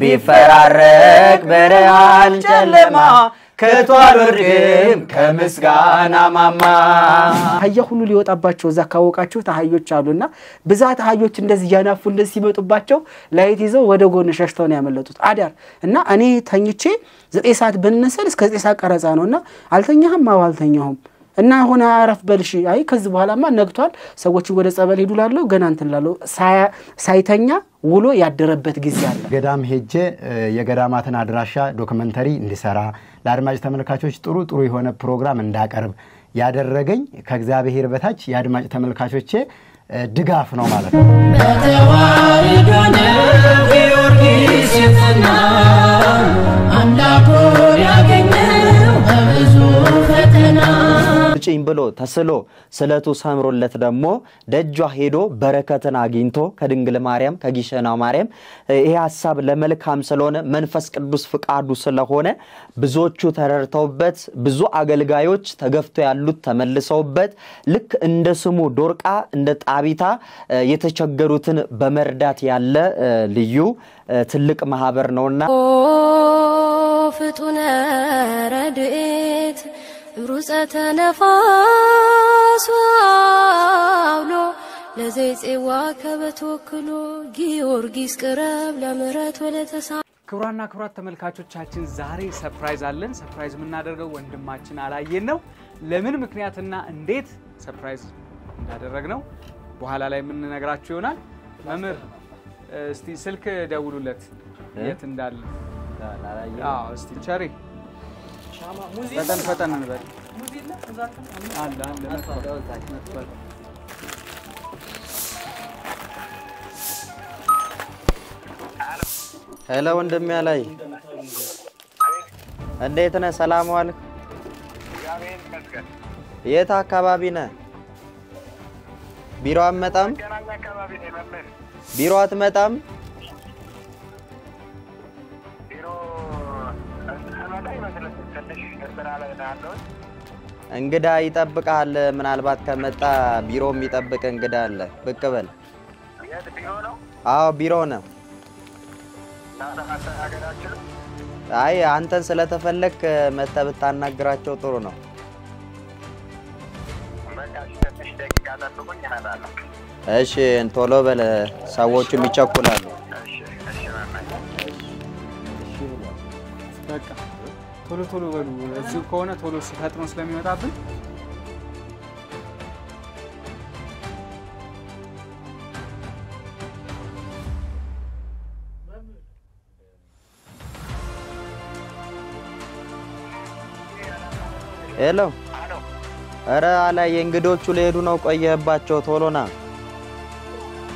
ቢፈራረቅ በረሃን ጨለማ ከቶ አልወርድም ከምስጋና ማማ። አህያ ሁሉ ሊወጣባቸው እዛ ካወቃችሁት አህዮች አሉና ብዛት አህዮች እንደዚህ እያናፉ እንደዚህ ሲመጡባቸው ላይት ይዘው ወደ ጎን ሸሽተው ነው ያመለጡት አዳር እና እኔ ተኝቼ ዘጠኝ ሰዓት ብንስል እስከ ዘጠኝ ሰዓት ቀረጻ ነው እና አልተኛህም? አዎ አልተኛሁም። እና አሁን አረፍ በልሽ፣ አይ ከዚህ በኋላማ ነግቷል፣ ሰዎችን ወደ ጸበል ሄዱ ላለው ገና እንትን ላለው ሳይተኛ ውሎ ያደረበት ጊዜ አለ። ገዳም ሄጄ የገዳማትን አድራሻ ዶክመንተሪ እንዲሰራ ለአድማጭ ተመልካቾች ጥሩ ጥሩ የሆነ ፕሮግራም እንዳቀርብ ያደረገኝ ከእግዚአብሔር በታች የአድማጭ ተመልካቾቼ ድጋፍ ነው ማለት ነው። ውጭኝ ብሎ ተስሎ ስለቱ ሰምሮለት ደግሞ ደጇ ሄዶ በረከትን አግኝቶ ከድንግል ማርያም ከጊሸና ማርያም ይሄ ሀሳብ ለመልካም ስለሆነ መንፈስ ቅዱስ ፍቃዱ ስለሆነ ብዙዎቹ ተረድተውበት ብዙ አገልጋዮች ተገፍቶ ያሉት ተመልሰውበት ልክ እንደ ስሙ ዶርቃ እንደ ጣቢታ የተቸገሩትን በመርዳት ያለ ልዩ ትልቅ ማህበር ነውና ፍጡነ ረድኤት ሩፀተ ነፋስ አውሎ ለዘይፄዋ ከበተወክሎ ጊዮርጊስ ቅረብ ለምረት ወለተሳ ክቡራና ክቡራት ተመልካቾቻችን ዛሬ ሰርፕራይዝ አለን። ሰርፕራይዝ የምናደርገው ወንድማችን አላየን ነው። ለምን ምክንያትና እንዴት ሰርፕራይዝ እንዳደረግ ነው በኋላ ላይ የምንነግራችሁ ይሆናል። መምህር እስቲ ስልክ ደውሉለት የት እንዳለ እስቲ ቸሬ ፈጠን ፈጠን እንበል። አለ አለ ሄሎ ወንድሜ ላይ እንዴት ነህ? ሰላም ዋልክ? የት አካባቢ ነህ? ቢሮ አትመጣም? ቢሮ አትመጣም? እንግዳ ይጠብቃል። ምናልባት ከመጣ ቢሮ የሚጠብቅ እንግዳ አለ። ብቅ በል። አዎ ቢሮ ነው። አይ አንተን ስለተፈለግ መተህ ብታናግራቸው ጥሩ ነው። እሺ ቶሎ በለ፣ ሰዎቹም ይቸኩላሉ። ቶሎ ቶሎ በሉ እዚሁ ከሆነ ቶሎ ፈጥኖ ስለሚመጣብን ሄሎ፣ ኧረ አላይ፣ እንግዶቹ ሊሄዱ ነው። ቆየህባቸው፣ ቶሎ ና።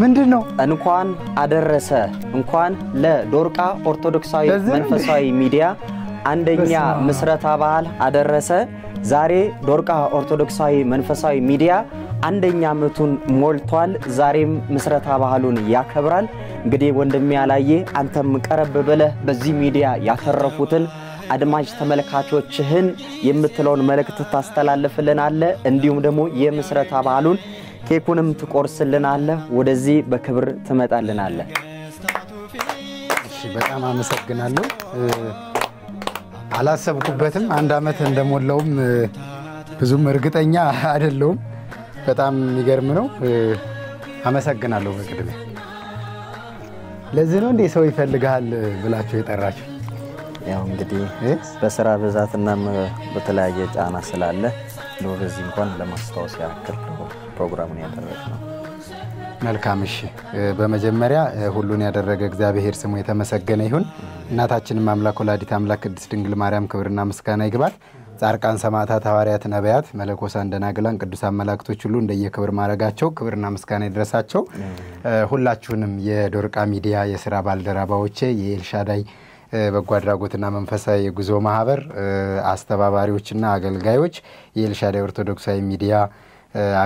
ምንድን ነው? እንኳን አደረሰ እንኳን ለዶርቃ ኦርቶዶክሳዊ መንፈሳዊ ሚዲያ አንደኛ ምስረታ በዓል አደረሰ። ዛሬ ዶርቃ ኦርቶዶክሳዊ መንፈሳዊ ሚዲያ አንደኛ ዓመቱን ሞልቷል። ዛሬም ምስረታ ባህሉን ያከብራል። እንግዲህ ወንድም ያላየ አንተም ቀረብ ብለህ በዚህ ሚዲያ ያተረፉትን አድማጭ ተመልካቾችህን የምትለውን መልእክት ታስተላልፍልናለ እንዲሁም ደግሞ የምስረታ ባህሉን ኬኩንም ትቆርስልናለህ፣ ወደዚህ በክብር ትመጣልናለህ። በጣም አመሰግናለሁ። አላሰብኩበትም። አንድ አመት እንደሞላውም ብዙም እርግጠኛ አይደለውም። በጣም የሚገርም ነው። አመሰግናለሁ በቅድሚያ። ለዚህ ነው እንዴ ሰው ይፈልግሃል ብላችሁ የጠራችሁ? ያው እንግዲህ በስራ ብዛትና በተለያየ ጫና ስላለ እንደው በዚህ እንኳን ለማስታወስ ያክል ፕሮግራሙን ያደረግ ነው። መልካም እሺ። በመጀመሪያ ሁሉን ያደረገ እግዚአብሔር ስሙ የተመሰገነ ይሁን። እናታችንም አምላክ ወላዲት አምላክ ቅድስት ድንግል ማርያም ክብርና ምስጋና ይግባት። ጻርቃን፣ ሰማዕታት፣ ሐዋርያት፣ ነቢያት፣ መለኮሳን፣ ደናግላን፣ ቅዱሳን መላእክቶች ሁሉ እንደየክብር ማድረጋቸው ክብርና ምስጋና ይድረሳቸው። ሁላችሁንም የዶርቃ ሚዲያ የስራ ባልደረባዎቼ የኤልሻዳይ በጎ አድራጎትና መንፈሳዊ የጉዞ ማህበር አስተባባሪዎችና አገልጋዮች፣ የኤልሻዳይ ኦርቶዶክሳዊ ሚዲያ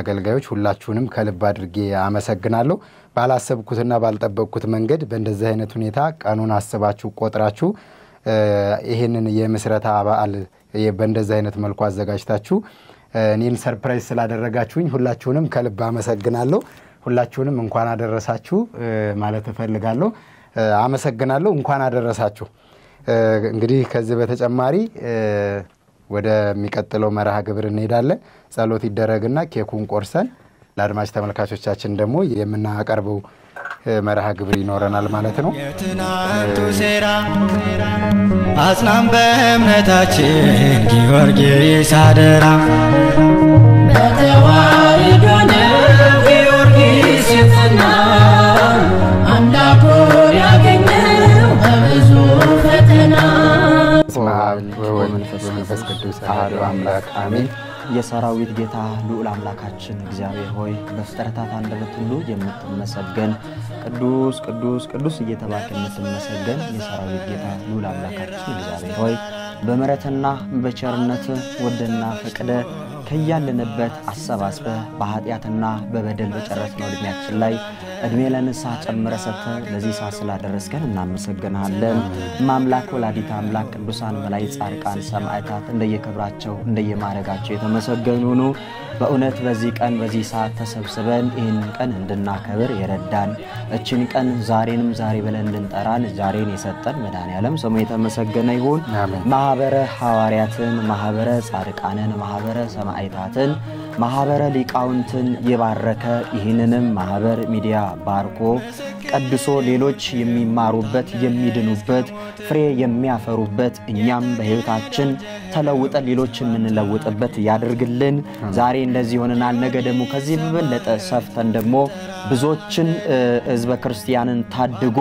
አገልጋዮች ሁላችሁንም ከልብ አድርጌ አመሰግናለሁ። ባላሰብኩትና ባልጠበቅኩት መንገድ በእንደዚህ አይነት ሁኔታ ቀኑን አስባችሁ ቆጥራችሁ ይህንን የምስረታ በዓል በእንደዚህ አይነት መልኩ አዘጋጅታችሁ እኔን ሰርፕራይዝ ስላደረጋችሁኝ ሁላችሁንም ከልብ አመሰግናለሁ። ሁላችሁንም እንኳን አደረሳችሁ ማለት እፈልጋለሁ። አመሰግናለሁ። እንኳን አደረሳችሁ። እንግዲህ ከዚህ በተጨማሪ ወደሚቀጥለው መርሃ ግብር እንሄዳለን። ጸሎት ይደረግና ኬኩን ቆርሰን ለአድማጭ ተመልካቾቻችን ደግሞ የምናቀርበው መርሃ ግብር ይኖረናል ማለት ነው። የትናንቱ ሴራ አጽናም በእምነታችን ጊዮርጊስ አደራ በተዋሪዶነ ጊዮርጊስ ይትና መንፈስ ቅዱስ አሐዱ አምላክ አሜን። የሰራዊት ጌታ ልዑል አምላካችን እግዚአብሔር ሆይ በፍጥረታት አንደበት ሁሉ የምትመሰገን ቅዱስ ቅዱስ ቅዱስ እየተባልክ የምትመሰገን የሰራዊት ጌታ ልዑል አምላካችን እግዚአብሔር ሆይ በምሕረትና በቸርነት ወደና ፈቅደ ከያለንበት አሰባስበ በኃጢአትና በበደል በጨረስነው ዕድሜያችን ላይ እድሜ ለንስሐ ጨምረ ሰተ ለዚህ ሰዓት ስላደረስከን እናመሰግናለን። ማምላክ ወላዲት አምላክ ቅዱሳን መላእክት፣ ጻድቃን፣ ሰማዕታት እንደየክብራቸው እንደየማረጋቸው የተመሰገኑ ነው። በእውነት በዚህ ቀን በዚህ ሰዓት ተሰብስበን ይህን ቀን እንድናከብር የረዳን እችን ቀን ዛሬንም ዛሬ ብለን እንድንጠራን ዛሬን የሰጠን መድኃኔዓለም ስሙ የተመሰገነ ይሁን። ማህበረ ሐዋርያትን፣ ማህበረ ጻድቃንን፣ ማህበረ ሰማዕታትን፣ ማህበረ ሊቃውንትን የባረከ ይህንንም ማህበር ሚዲያ ባርኮ ቀድሶ ሌሎች የሚማሩበት የሚድኑበት ፍሬ የሚያፈሩበት እኛም በህይወታችን ተለውጠን ሌሎች የምንለውጥበት ያድርግልን ዛሬ እንደዚህ ይሆንናል፣ ነገ ደግሞ ከዚህ በበለጠ ሰፍተን ደግሞ ብዙዎችን ህዝበ ክርስቲያንን ታድጎ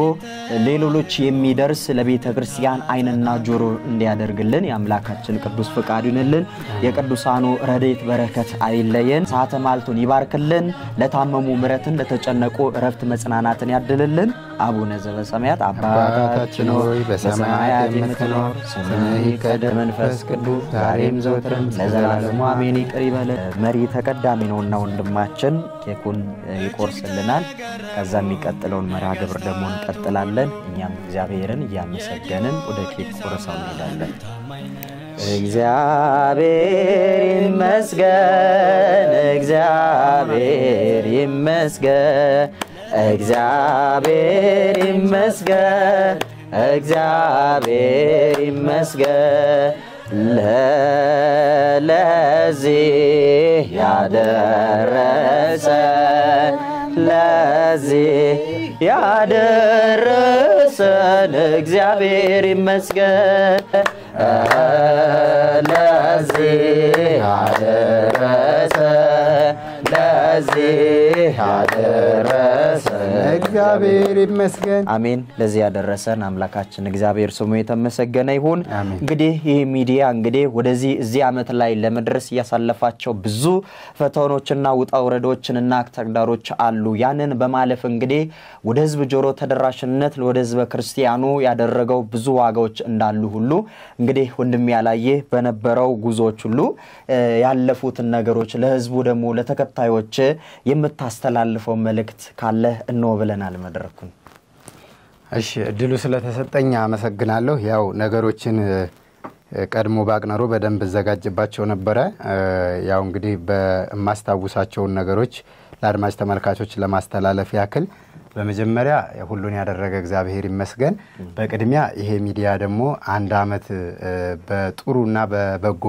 ለሌሎች የሚደርስ ለቤተ ክርስቲያን አይንና ጆሮ እንዲያደርግልን የአምላካችን ቅዱስ ፍቃድ ይሁንልን። የቅዱሳኑ ረዴት በረከት አይለየን። ሰዓተ ማልቱን ይባርክልን። ለታመሙ ምረትን፣ ለተጨነቁ እረፍት መጽናናትን ያድልልን። አቡነ ዘበሰማያት አባታችን ሆይ በሰማያት የምትኖር ስምህ ይቀደስ፣ መንፈስ ቅዱስ ዛሬም ዘወትርም ለዘላለሙ አሜን። ይቅር ይበለ መሪ ተቀዳሚ ነውና ወንድማችን ኬኩን ይቆርስልናል። ከዛ የሚቀጥለውን መርሃ ግብር ደግሞ እንቀጥላለን። እኛም እግዚአብሔርን እያመሰገንን ወደ ኬክ ቆርሰው እንሄዳለን። እግዚአብሔር ይመስገን፣ እግዚአብሔር ይመስገን፣ እግዚአብሔር ይመስገን፣ እግዚአብሔር ይመስገን ለዚህ ያደረሰን ለዚህ ያደረሰን እግዚአብሔር ይመስገን። ለዚህ ያደረሰን ለዚህ ያደረሰ እግዚአብሔር ይመስገን። አሜን። ለዚህ ያደረሰን አምላካችን እግዚአብሔር ስሙ የተመሰገነ ይሁን። እንግዲህ ይህ ሚዲያ እንግዲህ ወደዚህ እዚህ ዓመት ላይ ለመድረስ እያሳለፋቸው ብዙ ፈተኖችና ውጣ ውረዶችንና ተግዳሮች አሉ። ያንን በማለፍ እንግዲህ ወደ ህዝብ ጆሮ ተደራሽነት ወደ ህዝበ ክርስቲያኑ ያደረገው ብዙ ዋጋዎች እንዳሉ ሁሉ እንግዲህ ወንድም ያላየ በነበረው ጉዞዎች ሁሉ ያለፉትን ነገሮች ለህዝቡ ደግሞ ለተከታዮች የምታስተላልፈው መልእክት ካለ እንወ ብለናል መድረኩን። እሺ እድሉ ስለተሰጠኝ አመሰግናለሁ። ያው ነገሮችን ቀድሞ ባቅነሮ በደንብ እዘጋጅባቸው ነበረ። ያው እንግዲህ በማስታውሳቸውን ነገሮች ለአድማጭ ተመልካቾች ለማስተላለፍ ያክል በመጀመሪያ ሁሉን ያደረገ እግዚአብሔር ይመስገን። በቅድሚያ ይሄ ሚዲያ ደግሞ አንድ አመት በጥሩና በበጎ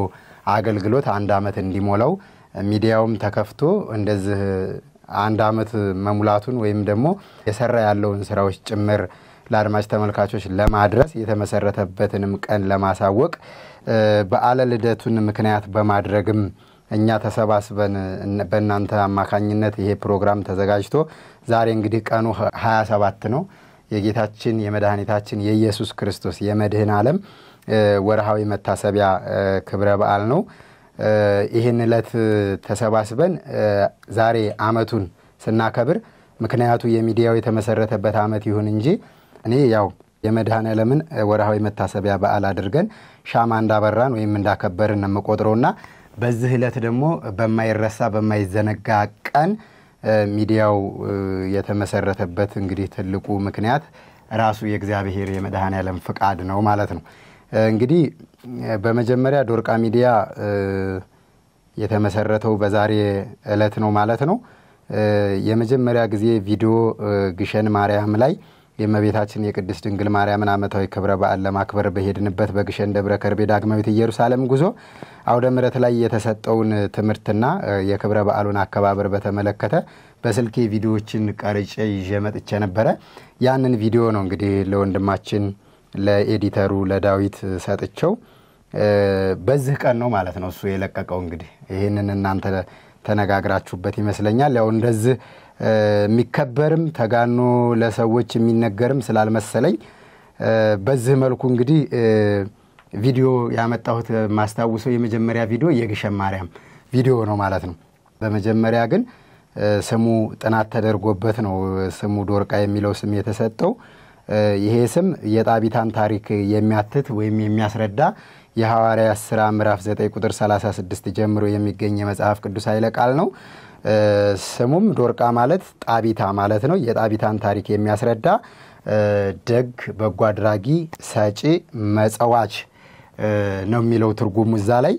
አገልግሎት አንድ አመት እንዲሞላው ሚዲያውም ተከፍቶ እንደዚህ አንድ አመት መሙላቱን ወይም ደግሞ የሰራ ያለውን ስራዎች ጭምር ለአድማጭ ተመልካቾች ለማድረስ የተመሰረተበትንም ቀን ለማሳወቅ በዓለ ልደቱን ምክንያት በማድረግም እኛ ተሰባስበን በእናንተ አማካኝነት ይሄ ፕሮግራም ተዘጋጅቶ ዛሬ እንግዲህ ቀኑ 27 ነው። የጌታችን የመድኃኒታችን የኢየሱስ ክርስቶስ የመድህን ዓለም ወርሃዊ መታሰቢያ ክብረ በዓል ነው። ይህን ዕለት ተሰባስበን ዛሬ አመቱን ስናከብር ምክንያቱ የሚዲያው የተመሰረተበት አመት ይሁን እንጂ እኔ ያው የመድሃነ ለምን ወርሃዊ መታሰቢያ በዓል አድርገን ሻማ እንዳበራን ወይም እንዳከበርን የምቆጥረውና በዚህ ዕለት ደግሞ በማይረሳ በማይዘነጋ ቀን ሚዲያው የተመሰረተበት እንግዲህ ትልቁ ምክንያት ራሱ የእግዚአብሔር የመድሃን ያለም ፍቃድ ነው ማለት ነው። እንግዲህ በመጀመሪያ ዶርቃ ሚዲያ የተመሰረተው በዛሬ እለት ነው ማለት ነው። የመጀመሪያ ጊዜ ቪዲዮ ግሸን ማርያም ላይ የእመቤታችን የቅድስት ድንግል ማርያምን አመታዊ ክብረ በዓል ለማክበር በሄድንበት በግሸን ደብረ ከርቤ ዳግማዊት ኢየሩሳሌም ጉዞ አውደ ምረት ላይ የተሰጠውን ትምህርትና የክብረ በዓሉን አከባበር በተመለከተ በስልኬ ቪዲዮዎችን ቀርጬ ይዤ መጥቼ ነበረ። ያንን ቪዲዮ ነው እንግዲህ ለወንድማችን ለኤዲተሩ ለዳዊት ሰጥቸው በዚህ ቀን ነው ማለት ነው እሱ የለቀቀው። እንግዲህ ይህንን እናንተ ተነጋግራችሁበት ይመስለኛል። ያው እንደዚህ የሚከበርም ተጋኖ ለሰዎች የሚነገርም ስላልመሰለኝ በዚህ መልኩ እንግዲህ ቪዲዮ ያመጣሁት ማስታውሰው የመጀመሪያ ቪዲዮ የግሸን ማርያም ቪዲዮ ነው ማለት ነው። በመጀመሪያ ግን ስሙ ጥናት ተደርጎበት ነው ስሙ ዶርቃ የሚለው ስም የተሰጠው። ይሄ ስም የጣቢታን ታሪክ የሚያትት ወይም የሚያስረዳ የሐዋርያት ስራ ምዕራፍ 9 ቁጥር 36 ጀምሮ የሚገኝ የመጽሐፍ ቅዱስ ኃይለ ቃል ነው። ስሙም ዶርቃ ማለት ጣቢታ ማለት ነው። የጣቢታን ታሪክ የሚያስረዳ ደግ፣ በጎ አድራጊ፣ ሰጪ፣ መጸዋች ነው የሚለው ትርጉሙ እዛ ላይ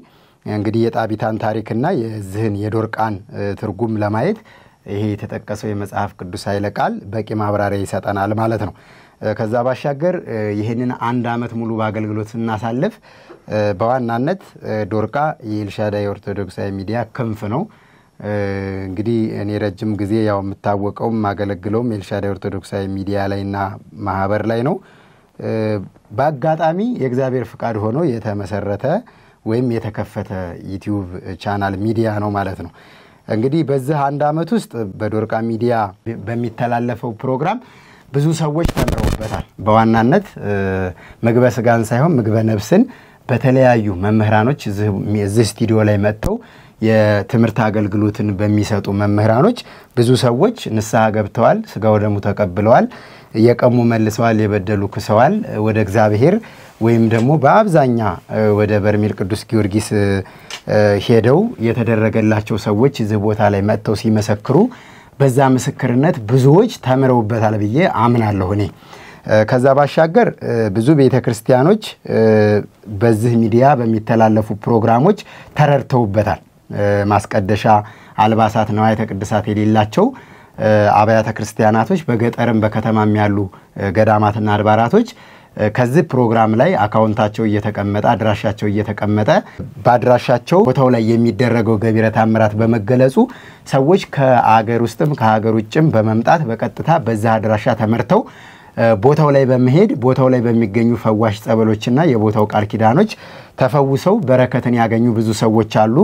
እንግዲህ የጣቢታን ታሪክና የዚህን የዶርቃን ትርጉም ለማየት ይሄ የተጠቀሰው የመጽሐፍ ቅዱስ ኃይለ ቃል በቂ ማብራሪያ ይሰጠናል ማለት ነው። ከዛ ባሻገር ይህንን አንድ ዓመት ሙሉ በአገልግሎት ስናሳልፍ በዋናነት ዶርቃ የኤልሻዳይ ኦርቶዶክሳዊ ሚዲያ ክንፍ ነው። እንግዲህ እኔ ረጅም ጊዜ ያው የምታወቀውም የማገለግለውም ኤልሻዳይ ኦርቶዶክሳዊ ሚዲያ ላይና ማህበር ላይ ነው። በአጋጣሚ የእግዚአብሔር ፍቃድ ሆኖ የተመሰረተ ወይም የተከፈተ ዩቲዩብ ቻናል ሚዲያ ነው ማለት ነው። እንግዲህ በዚህ አንድ ዓመት ውስጥ በዶርቃ ሚዲያ በሚተላለፈው ፕሮግራም ብዙ ሰዎች ተምረው ይገኙበታል። በዋናነት ምግበ ስጋን ሳይሆን ምግበ ነብስን በተለያዩ መምህራኖች እዚህ ስቱዲዮ ላይ መጥተው የትምህርት አገልግሎትን በሚሰጡ መምህራኖች ብዙ ሰዎች ንስሐ ገብተዋል፣ ስጋ ወደሙ ተቀብለዋል፣ የቀሙ መልሰዋል፣ የበደሉ ክሰዋል፣ ወደ እግዚአብሔር ወይም ደግሞ በአብዛኛ ወደ በርሜል ቅዱስ ጊዮርጊስ ሄደው የተደረገላቸው ሰዎች እዚህ ቦታ ላይ መጥተው ሲመሰክሩ በዛ ምስክርነት ብዙዎች ተምረውበታል ብዬ አምናለሁ እኔ። ከዛ ባሻገር ብዙ ቤተ ክርስቲያኖች በዚህ ሚዲያ በሚተላለፉ ፕሮግራሞች ተረድተውበታል። ማስቀደሻ አልባሳት፣ ነዋያተ ቅድሳት የሌላቸው አብያተ ክርስቲያናቶች በገጠርም በከተማም ያሉ ገዳማትና አድባራቶች ከዚህ ፕሮግራም ላይ አካውንታቸው እየተቀመጠ አድራሻቸው እየተቀመጠ በአድራሻቸው ቦታው ላይ የሚደረገው ገቢረ ተአምራት በመገለጹ ሰዎች ከአገር ውስጥም ከሀገር ውጭም በመምጣት በቀጥታ በዚህ አድራሻ ተመርተው ቦታው ላይ በመሄድ ቦታው ላይ በሚገኙ ፈዋሽ ጸበሎችና የቦታው ቃል ኪዳኖች ተፈውሰው በረከትን ያገኙ ብዙ ሰዎች አሉ።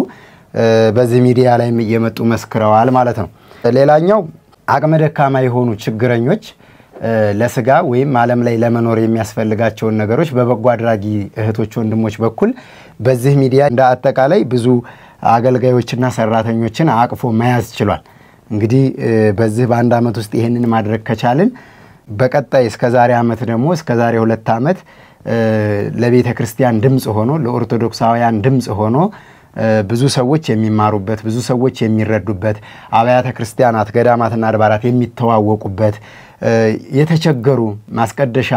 በዚህ ሚዲያ ላይም እየመጡ መስክረዋል ማለት ነው። ሌላኛው አቅመ ደካማ የሆኑ ችግረኞች ለስጋ ወይም ዓለም ላይ ለመኖር የሚያስፈልጋቸውን ነገሮች በበጎ አድራጊ እህቶች፣ ወንድሞች በኩል በዚህ ሚዲያ እንደ አጠቃላይ ብዙ አገልጋዮችና ሰራተኞችን አቅፎ መያዝ ችሏል። እንግዲህ በዚህ በአንድ ዓመት ውስጥ ይህንን ማድረግ ከቻልን በቀጣይ እስከ ዛሬ ዓመት ደግሞ እስከ ዛሬ ሁለት ዓመት ለቤተ ክርስቲያን ድምፅ ሆኖ ለኦርቶዶክሳውያን ድምፅ ሆኖ ብዙ ሰዎች የሚማሩበት ብዙ ሰዎች የሚረዱበት አብያተ ክርስቲያናት ገዳማትና አድባራት የሚተዋወቁበት የተቸገሩ ማስቀደሻ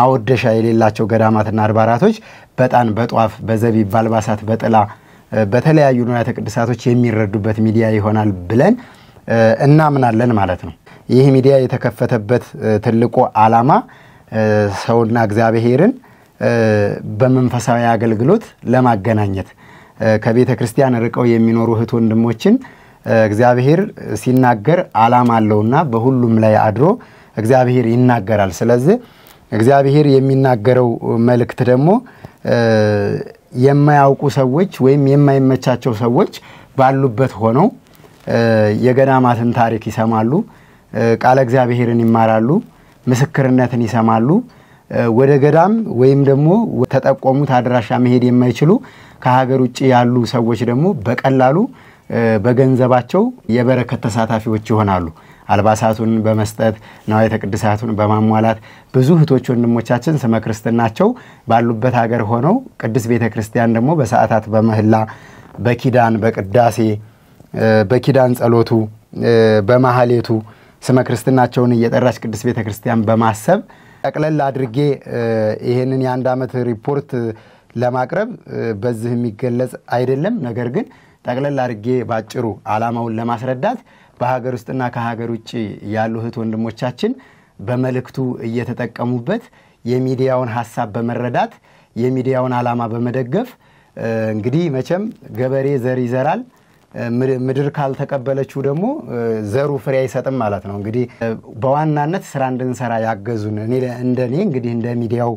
ማወደሻ የሌላቸው ገዳማትና አድባራቶች በጣን በጧፍ በዘቢብ በአልባሳት በጥላ በተለያዩ ንዋያተ ቅድሳቶች የሚረዱበት ሚዲያ ይሆናል ብለን እናምናለን ማለት ነው። ይህ ሚዲያ የተከፈተበት ትልቁ ዓላማ ሰውና እግዚአብሔርን በመንፈሳዊ አገልግሎት ለማገናኘት ከቤተ ክርስቲያን ርቀው የሚኖሩ እህት ወንድሞችን እግዚአብሔር ሲናገር ዓላማ አለውና በሁሉም ላይ አድሮ እግዚአብሔር ይናገራል። ስለዚህ እግዚአብሔር የሚናገረው መልእክት ደግሞ የማያውቁ ሰዎች ወይም የማይመቻቸው ሰዎች ባሉበት ሆነው የገዳማትን ታሪክ ይሰማሉ። ቃለ እግዚአብሔርን ይማራሉ፣ ምስክርነትን ይሰማሉ። ወደ ገዳም ወይም ደግሞ ተጠቆሙት አድራሻ መሄድ የማይችሉ ከሀገር ውጭ ያሉ ሰዎች ደግሞ በቀላሉ በገንዘባቸው የበረከት ተሳታፊዎች ይሆናሉ። አልባሳቱን በመስጠት ነዋየ ቅድሳቱን በማሟላት ብዙ እህቶች ወንድሞቻችን ስመ ክርስትናቸው ባሉበት ሀገር ሆነው ቅድስት ቤተ ክርስቲያን ደግሞ በሰዓታት በምህላ በኪዳን በቅዳሴ በኪዳን ጸሎቱ በማህሌቱ ስመ ክርስትናቸውን እየጠራች ቅዱስ ቤተ ክርስቲያን በማሰብ ጠቅለል አድርጌ ይህንን የአንድ ዓመት ሪፖርት ለማቅረብ በዚህ የሚገለጽ አይደለም። ነገር ግን ጠቅለል አድርጌ ባጭሩ ዓላማውን ለማስረዳት በሀገር ውስጥና ከሀገር ውጭ ያሉ እህት ወንድሞቻችን በመልእክቱ እየተጠቀሙበት የሚዲያውን ሀሳብ በመረዳት የሚዲያውን ዓላማ በመደገፍ እንግዲህ መቼም ገበሬ ዘር ይዘራል ምድር ካልተቀበለችው ደግሞ ዘሩ ፍሬ አይሰጥም ማለት ነው። እንግዲህ በዋናነት ስራ እንድንሰራ ያገዙን እንደኔ እንግዲህ እንደ ሚዲያው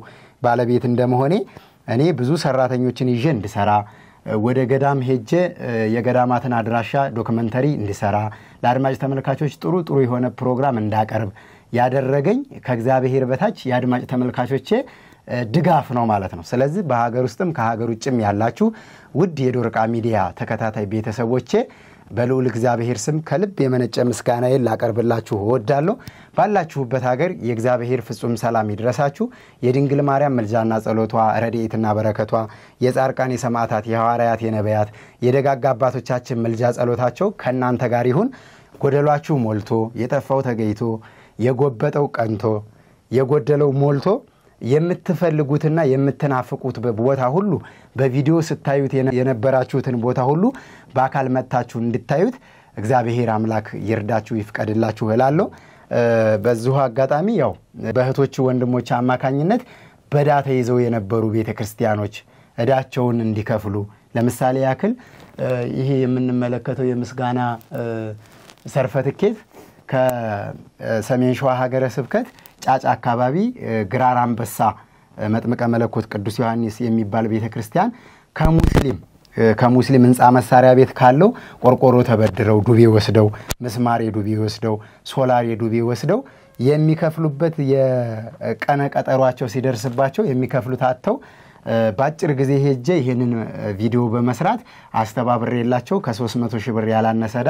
ባለቤት እንደመሆኔ እኔ ብዙ ሰራተኞችን ይዤ እንድሰራ ወደ ገዳም ሄጄ የገዳማትን አድራሻ ዶክመንተሪ እንድሰራ ለአድማጭ ተመልካቾች ጥሩ ጥሩ የሆነ ፕሮግራም እንዳቀርብ ያደረገኝ ከእግዚአብሔር በታች የአድማጭ ተመልካቾቼ ድጋፍ ነው ማለት ነው። ስለዚህ በሀገር ውስጥም ከሀገር ውጭም ያላችሁ ውድ የዶርቃ ሚዲያ ተከታታይ ቤተሰቦቼ በልዑል እግዚአብሔር ስም ከልብ የመነጨ ምስጋናዬን ላቀርብላችሁ እወዳለሁ። ባላችሁበት ሀገር የእግዚአብሔር ፍጹም ሰላም ይድረሳችሁ። የድንግል ማርያም ምልጃና ጸሎቷ ረድኤትና በረከቷ የጻርቃን የሰማዕታት፣ የሐዋርያት፣ የነቢያት፣ የደጋጋ አባቶቻችን ምልጃ ጸሎታቸው ከእናንተ ጋር ይሁን። ጎደሏችሁ ሞልቶ፣ የጠፋው ተገኝቶ፣ የጎበጠው ቀንቶ፣ የጎደለው ሞልቶ የምትፈልጉትና የምትናፍቁት ቦታ ሁሉ በቪዲዮ ስታዩት የነበራችሁትን ቦታ ሁሉ በአካል መታችሁ እንድታዩት እግዚአብሔር አምላክ ይርዳችሁ ይፍቀድላችሁ እላለሁ። በዚሁ አጋጣሚ ያው በእህቶች ወንድሞች አማካኝነት በዳተ ይዘው የነበሩ ቤተ ክርስቲያኖች እዳቸውን እንዲከፍሉ ለምሳሌ ያክል ይሄ የምንመለከተው የምስጋና ሰርፈትኬት ከሰሜን ሸዋ ሀገረ ስብከት ጫጫ አካባቢ ግራር አንበሳ መጥምቀ መለኮት ቅዱስ ዮሐንስ የሚባል ቤተ ክርስቲያን ከሙስሊም ከሙስሊም ህንፃ መሳሪያ ቤት ካለው ቆርቆሮ ተበድረው ዱቤ ወስደው ምስማር የዱቤ ወስደው ሶላር የዱቤ ወስደው የሚከፍሉበት የቀነ ቀጠሯቸው ሲደርስባቸው የሚከፍሉት አጥተው በአጭር ጊዜ ሄጄ ይህንን ቪዲዮ በመስራት አስተባብሬላቸው ከ300 ሺህ ብር ያላነሰዳ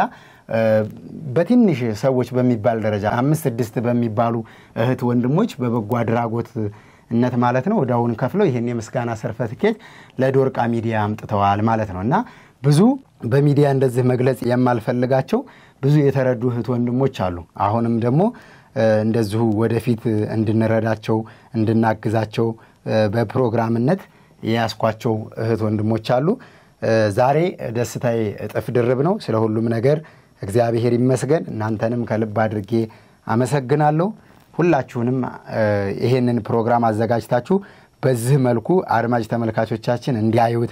በትንሽ ሰዎች በሚባል ደረጃ አምስት ስድስት በሚባሉ እህት ወንድሞች በበጎ አድራጎት እነት ማለት ነው ወዳውን ከፍለው ይህን የምስጋና ሰርተፍኬት ለዶርቃ ሚዲያ አምጥተዋል ማለት ነው እና ብዙ በሚዲያ እንደዚህ መግለጽ የማልፈልጋቸው ብዙ የተረዱ እህት ወንድሞች አሉ። አሁንም ደግሞ እንደዚሁ ወደፊት እንድንረዳቸው እንድናግዛቸው በፕሮግራምነት የያስኳቸው እህት ወንድሞች አሉ። ዛሬ ደስታዬ እጥፍ ድርብ ነው። ስለ ሁሉም ነገር እግዚአብሔር ይመስገን። እናንተንም ከልብ አድርጌ አመሰግናለሁ። ሁላችሁንም ይሄንን ፕሮግራም አዘጋጅታችሁ በዚህ መልኩ አድማጭ ተመልካቾቻችን እንዲያዩት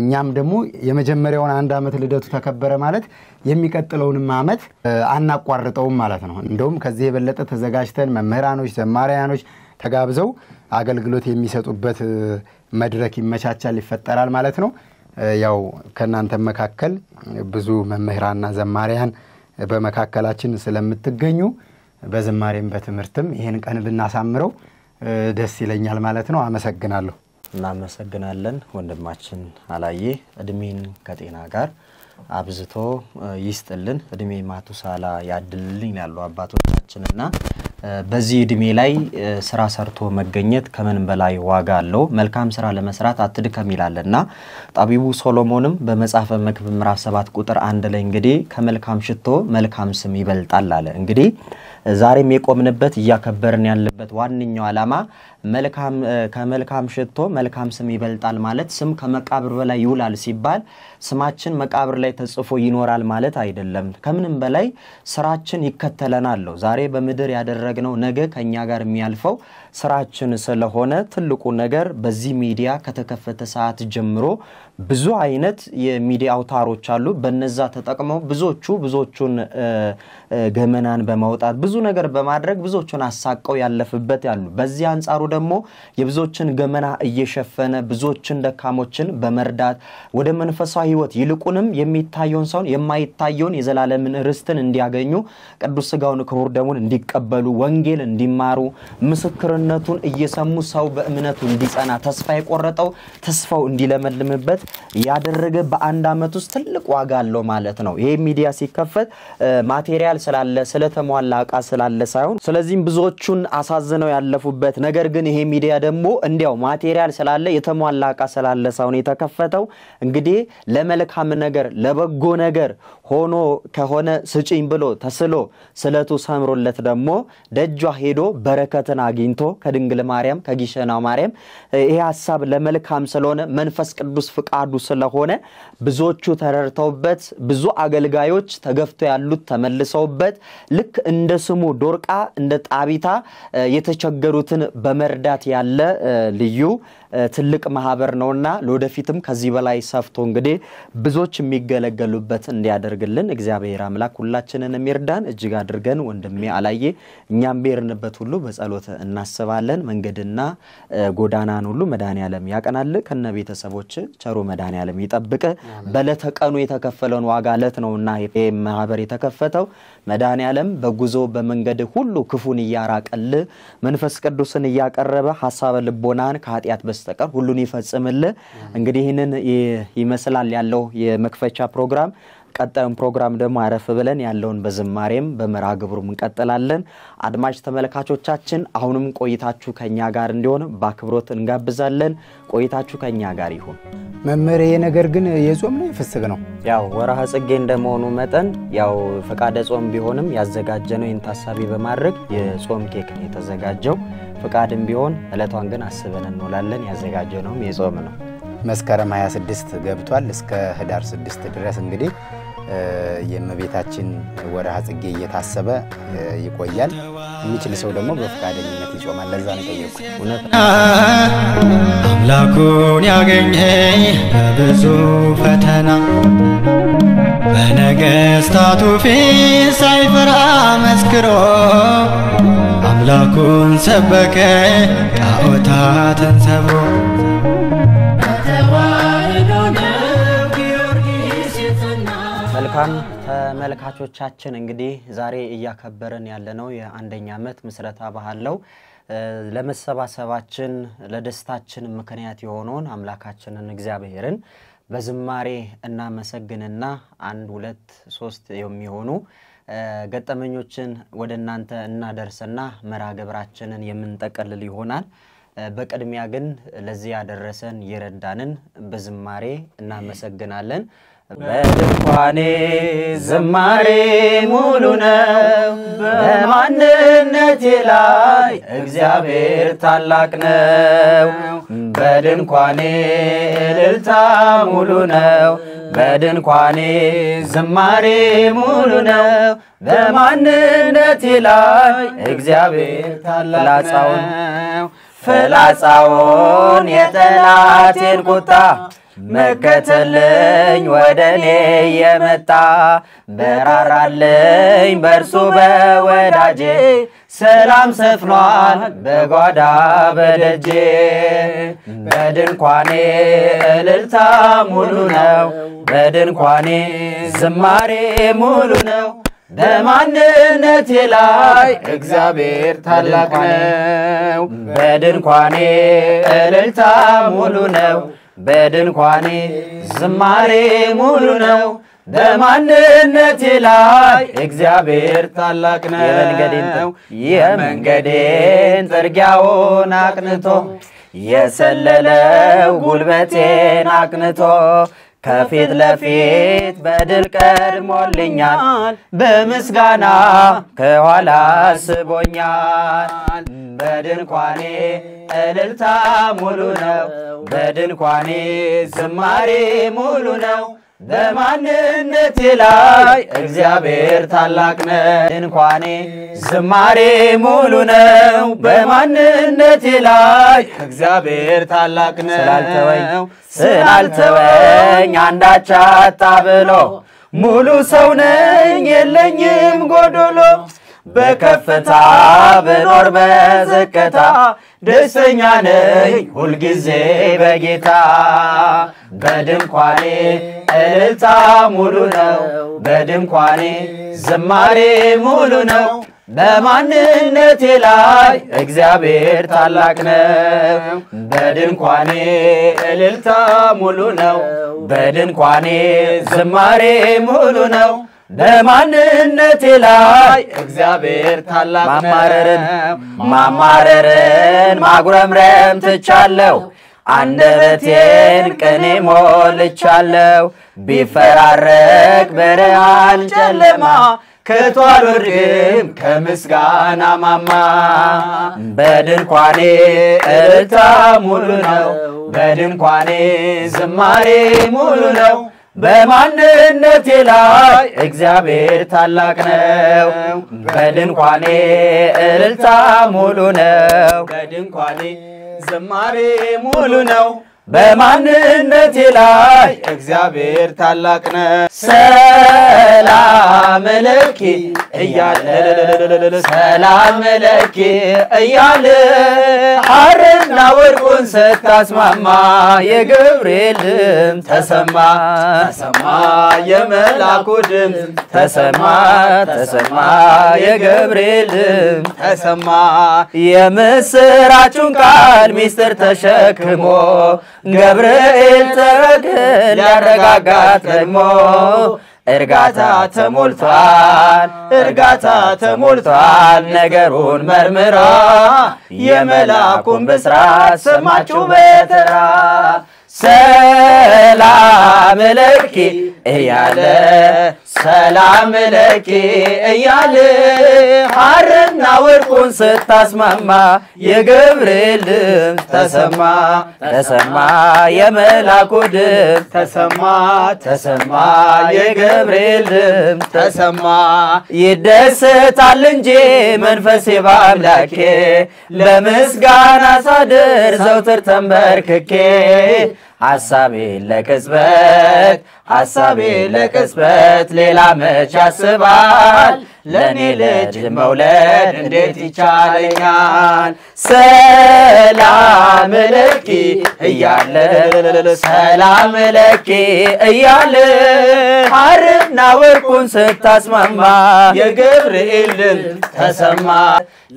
እኛም ደግሞ የመጀመሪያውን አንድ ዓመት ልደቱ ተከበረ ማለት የሚቀጥለውንም ዓመት አናቋርጠውም ማለት ነው። እንደውም ከዚህ የበለጠ ተዘጋጅተን መምህራኖች፣ ዘማሪያኖች ተጋብዘው አገልግሎት የሚሰጡበት መድረክ ይመቻቻል፣ ይፈጠራል ማለት ነው። ያው ከእናንተ መካከል ብዙ መምህራንና ዘማሪያን በመካከላችን ስለምትገኙ በዝማሬም በትምህርትም ይህን ቀን ብናሳምረው ደስ ይለኛል ማለት ነው። አመሰግናለሁ። እናመሰግናለን ወንድማችን አላዬ እድሜን ከጤና ጋር አብዝቶ ይስጥልን፣ እድሜ ማቱሳላ ያድልልኝ ያሉ አባቶቻችንና በዚህ እድሜ ላይ ስራ ሰርቶ መገኘት ከምን በላይ ዋጋ አለው። መልካም ስራ ለመስራት አትድከም ይላል ይላልና ጠቢቡ ሶሎሞንም በመጽሐፈ መክብብ ምዕራፍ ሰባት ቁጥር አንድ ላይ እንግዲህ ከመልካም ሽቶ መልካም ስም ይበልጣል አለ። እንግዲህ ዛሬም የቆምንበት እያከበርን ያለበት ዋነኛው ዓላማ መልካም ከመልካም ሽቶ መልካም ስም ይበልጣል ማለት ስም ከመቃብር በላይ ይውላል ሲባል ስማችን መቃብር ላይ ተጽፎ ይኖራል ማለት አይደለም። ከምንም በላይ ስራችን ይከተለናል። ዛሬ በምድር ያደረግነው ነገ ከኛ ጋር የሚያልፈው ስራችን ስለሆነ ትልቁ ነገር በዚህ ሚዲያ ከተከፈተ ሰዓት ጀምሮ ብዙ አይነት የሚዲያ አውታሮች አሉ። በነዛ ተጠቅመው ብዙዎቹ ብዙዎቹን ገመናን በማውጣት ብዙ ነገር በማድረግ ብዙዎቹን አሳቀው ያለፍበት ያሉ፣ በዚህ አንጻሩ ደግሞ የብዙዎችን ገመና እየሸፈነ ብዙዎችን ደካሞችን በመርዳት ወደ መንፈሳዊ ህይወት ይልቁንም የሚታየውን ሰውን የማይታየውን የዘላለምን ርስትን እንዲያገኙ ቅዱስ ስጋውን ክቡር ደሙን እንዲቀበሉ ወንጌል እንዲማሩ ምስክርን እውነቱን እየሰሙ ሰው በእምነቱ እንዲጸና ተስፋ የቆረጠው ተስፋው እንዲለመልምበት ያደረገ በአንድ አመት ውስጥ ትልቅ ዋጋ አለው ማለት ነው። ይሄ ሚዲያ ሲከፈት ማቴሪያል ስላለ ስለተሟላ እቃ ስላለ ሳይሆን ስለዚህም ብዙዎቹን አሳዝነው ያለፉበት ነገር ግን ይሄ ሚዲያ ደግሞ እንዲያው ማቴሪያል ስላለ የተሟላ እቃ ስላለ ሳይሆን የተከፈተው እንግዲህ ለመልካም ነገር ለበጎ ነገር ሆኖ ከሆነ ስጭኝ ብሎ ተስሎ ስለቱ ሰምሮለት ደግሞ ደጇ ሄዶ በረከትን አግኝቶ ከድንግል ማርያም ከጊሸና ማርያም ይሄ ሀሳብ ለመልካም ስለሆነ መንፈስ ቅዱስ ፍቃዱ ስለሆነ ብዙዎቹ ተረድተውበት ብዙ አገልጋዮች ተገፍቶ ያሉት ተመልሰውበት ልክ እንደ ስሙ ዶርቃ እንደ ጣቢታ የተቸገሩትን በመርዳት ያለ ልዩ ትልቅ ማህበር ነውና ለወደፊትም ከዚህ በላይ ሰፍቶ እንግዲህ ብዙዎች የሚገለገሉበት እንዲያደርግልን እግዚአብሔር አምላክ ሁላችንን የሚርዳን እጅግ አድርገን ወንድሜ አላየ እኛም ብሄርንበት ሁሉ በጸሎት እናስባለን። መንገድና ጎዳናን ሁሉ መድኃኔ ዓለም ያቀናል። ከነ ቤተሰቦች ቸሩ መድኃኔ ዓለም ይጠብቅ። በለተ ቀኑ የተከፈለውን ዋጋ ዕለት ነውና ማህበር የተከፈተው መድኃኔ ዓለም በጉዞ በመንገድ ሁሉ ክፉን እያራቀል መንፈስ ቅዱስን እያቀረበ ሀሳበ ልቦናን ከኃጢአት በ በስተቀር ሁሉን ይፈጽምልህ። እንግዲህ ይህንን ይመስላል ያለው የመክፈቻ ፕሮግራም። ቀጣዩን ፕሮግራም ደግሞ አረፍ ብለን ያለውን በዝማሬም በመርሃ ግብሩም እንቀጥላለን። አድማጭ ተመልካቾቻችን አሁንም ቆይታችሁ ከኛ ጋር እንዲሆን በአክብሮት እንጋብዛለን። ቆይታችሁ ከእኛ ጋር ይሁን። መምህር፣ ይሄ ነገር ግን የጾም ነው የፍስግ ነው? ያው ወርሃ ጽጌ እንደመሆኑ መጠን ያው ፈቃደ ጾም ቢሆንም ያዘጋጀ ነው። ይህን ታሳቢ በማድረግ የጾም ኬክ ነው የተዘጋጀው። ፍቃድም ቢሆን እለቷን ግን አስበን እንውላለን። ነውም የጾም ነው። መስከረም 26 ገብቷል። እስከ ህዳር 6 ድረስ እንግዲህ የእመቤታችን ወርሃ ጽጌ እየታሰበ ይቆያል። የሚችል ሰው ደግሞ በፈቃደኝነት ይጾማል። ለዛ ነው ጠየቁ። እውነት አምላኩን ያገኘ በብዙ ፈተና በነገስታቱ ፊት ሳይፈራ መስክሮ አምላኩን ሰበከ ጣዖታትን ሰብሮ መልካም ተመልካቾቻችን እንግዲህ ዛሬ እያከበርን ያለነው የአንደኛ ዓመት ምስረታ ባህል ነው። ለመሰባሰባችን ለደስታችን ምክንያት የሆነውን አምላካችንን እግዚአብሔርን በዝማሬ እናመሰግንና አንድ ሁለት ሶስት የሚሆኑ ገጠመኞችን ወደ እናንተ እናደርስና መርሃ ግብራችንን የምንጠቀልል ይሆናል። በቅድሚያ ግን ለዚህ ያደረሰን የረዳንን በዝማሬ እናመሰግናለን። በድንኳኔ ዝማሬ ሙሉ ነው በማንነቴ ላይ እግዚአብሔር ታላቅ ነው። በድንኳኔ እልልታ ሙሉ ነው በድንኳኔ ዝማሬ ሙሉ ነው በማንነቴ ላይ እግዚአብሔር ታላቅ ነው። ፍላጻውን የጠላቴን ቁጣ መከተልኝ ወደ እኔ የመጣ በራራልኝ በእርሱ በወዳጄ ሰላም ሰፍኗል በጓዳ በደጄ በድንኳኔ እልልታ ሙሉ ነው በድንኳኔ ዝማሬ ሙሉ ነው በማንነቴ ላይ እግዚአብሔር ታላቅ ነው በድንኳኔ እልልታ ሙሉ ነው በድንኳኔ ዝማሬ ሙሉ ነው። በማንነቴ ላይ እግዚአብሔር ታላቅ ነው። የመንገዴን ጥርጊያውን አቅንቶ የሰለለው ጉልበቴን አቅንቶ ከፊት ለፊት በድል ቀድሞልኛል፣ በምስጋና ከኋላ ስቦኛል። በድንኳኔ እልልታ ሙሉ ነው፣ በድንኳኔ ዝማሬ ሙሉ ነው። በማንነቴ ላይ እግዚአብሔር ታላቅ ነው። እንኳኔ ዝማሬ ሙሉ ነው። በማንነቴ ላይ እግዚአብሔር ታላቅ ነው። ስላልተወኝ ስላልተወኝ አንዳች አጣ ብሎ ሙሉ ሰው ነኝ የለኝም ጎዶሎ በከፍታ ብኖር በዝቅታ ደስተኛ ነኝ ሁልጊዜ በጌታ በድንኳኔ እልልታ ሙሉ ነው። በድንኳኔ ዝማሬ ሙሉ ነው። በማንነቴ ላይ እግዚአብሔር ታላቅ ነው። በድንኳኔ እልልታ ሙሉ ነው። በድንኳኔ ዝማሬ ሙሉ ነው። በማንነቴ ላይ እግዚአብሔር ታላቅ ማማረርን ማማረርን ማጉረምረም ትቻለሁ። አንደበቴን ቅኔ ሞልቻለሁ። ቢፈራረቅ በረሃን ጨለማ ከቶ አልወርድም ከምስጋና ማማ። በድንኳኔ እልልታ ሙሉ ነው። በድንኳኔ ዝማሬ ሙሉ ነው። በማንነቴ ላይ እግዚአብሔር ታላቅ ነው። በድንኳኔ እልልታ ሙሉ ነው። በድንኳኔ ዝማሬ ሙሉ ነው። በማንነቴ ላይ እግዚአብሔር ታላቅ ነ ሰላም ለኪ እያለ ሰላም ለኪ እያለ ሐርና ወርቁን ስታስማማ የገብርኤልም ተሰማ ተሰማ የመላኩ ድምፅ ተሰማ ተሰማ የገብርኤል ተሰማ የምስራቹን ቃል ሚስጥር ተሸክሞ ገብርኤል ጸበግ ሊያረጋጋት ደግሞ እርጋታ ተሞልቷል፣ እርጋታ ተሞልቷል። ነገሩን መርምራ የመላኩን ብስራት ሰማችሁ በተራ ሰላም ለኪ እያለ ሰላም ለኪ እያለ ሐርና ወርቁን ስታስማማ የገብርኤል ድምፅ ተሰማ ተሰማ የመላኩ ድምፅ ተሰማ ተሰማ የገብርኤል ድምፅ ተሰማ ይደሰታል እንጂ መንፈሴ በአምላኬ ለምስጋና ሳድር ዘውትር ተንበርክኬ ሐሳቤ ለቅጽበት ሐሳቤ ለቅጽበት ሌላ መች ያስባል ለእኔ ልጅ መውለድ እንዴት ይቻለኛል? ሰላም ለኪ እያለ ሰላም ለኪ እያለ ሐርና ወርቁን ስታስማማ የገብርኤል ድምፅ ተሰማ።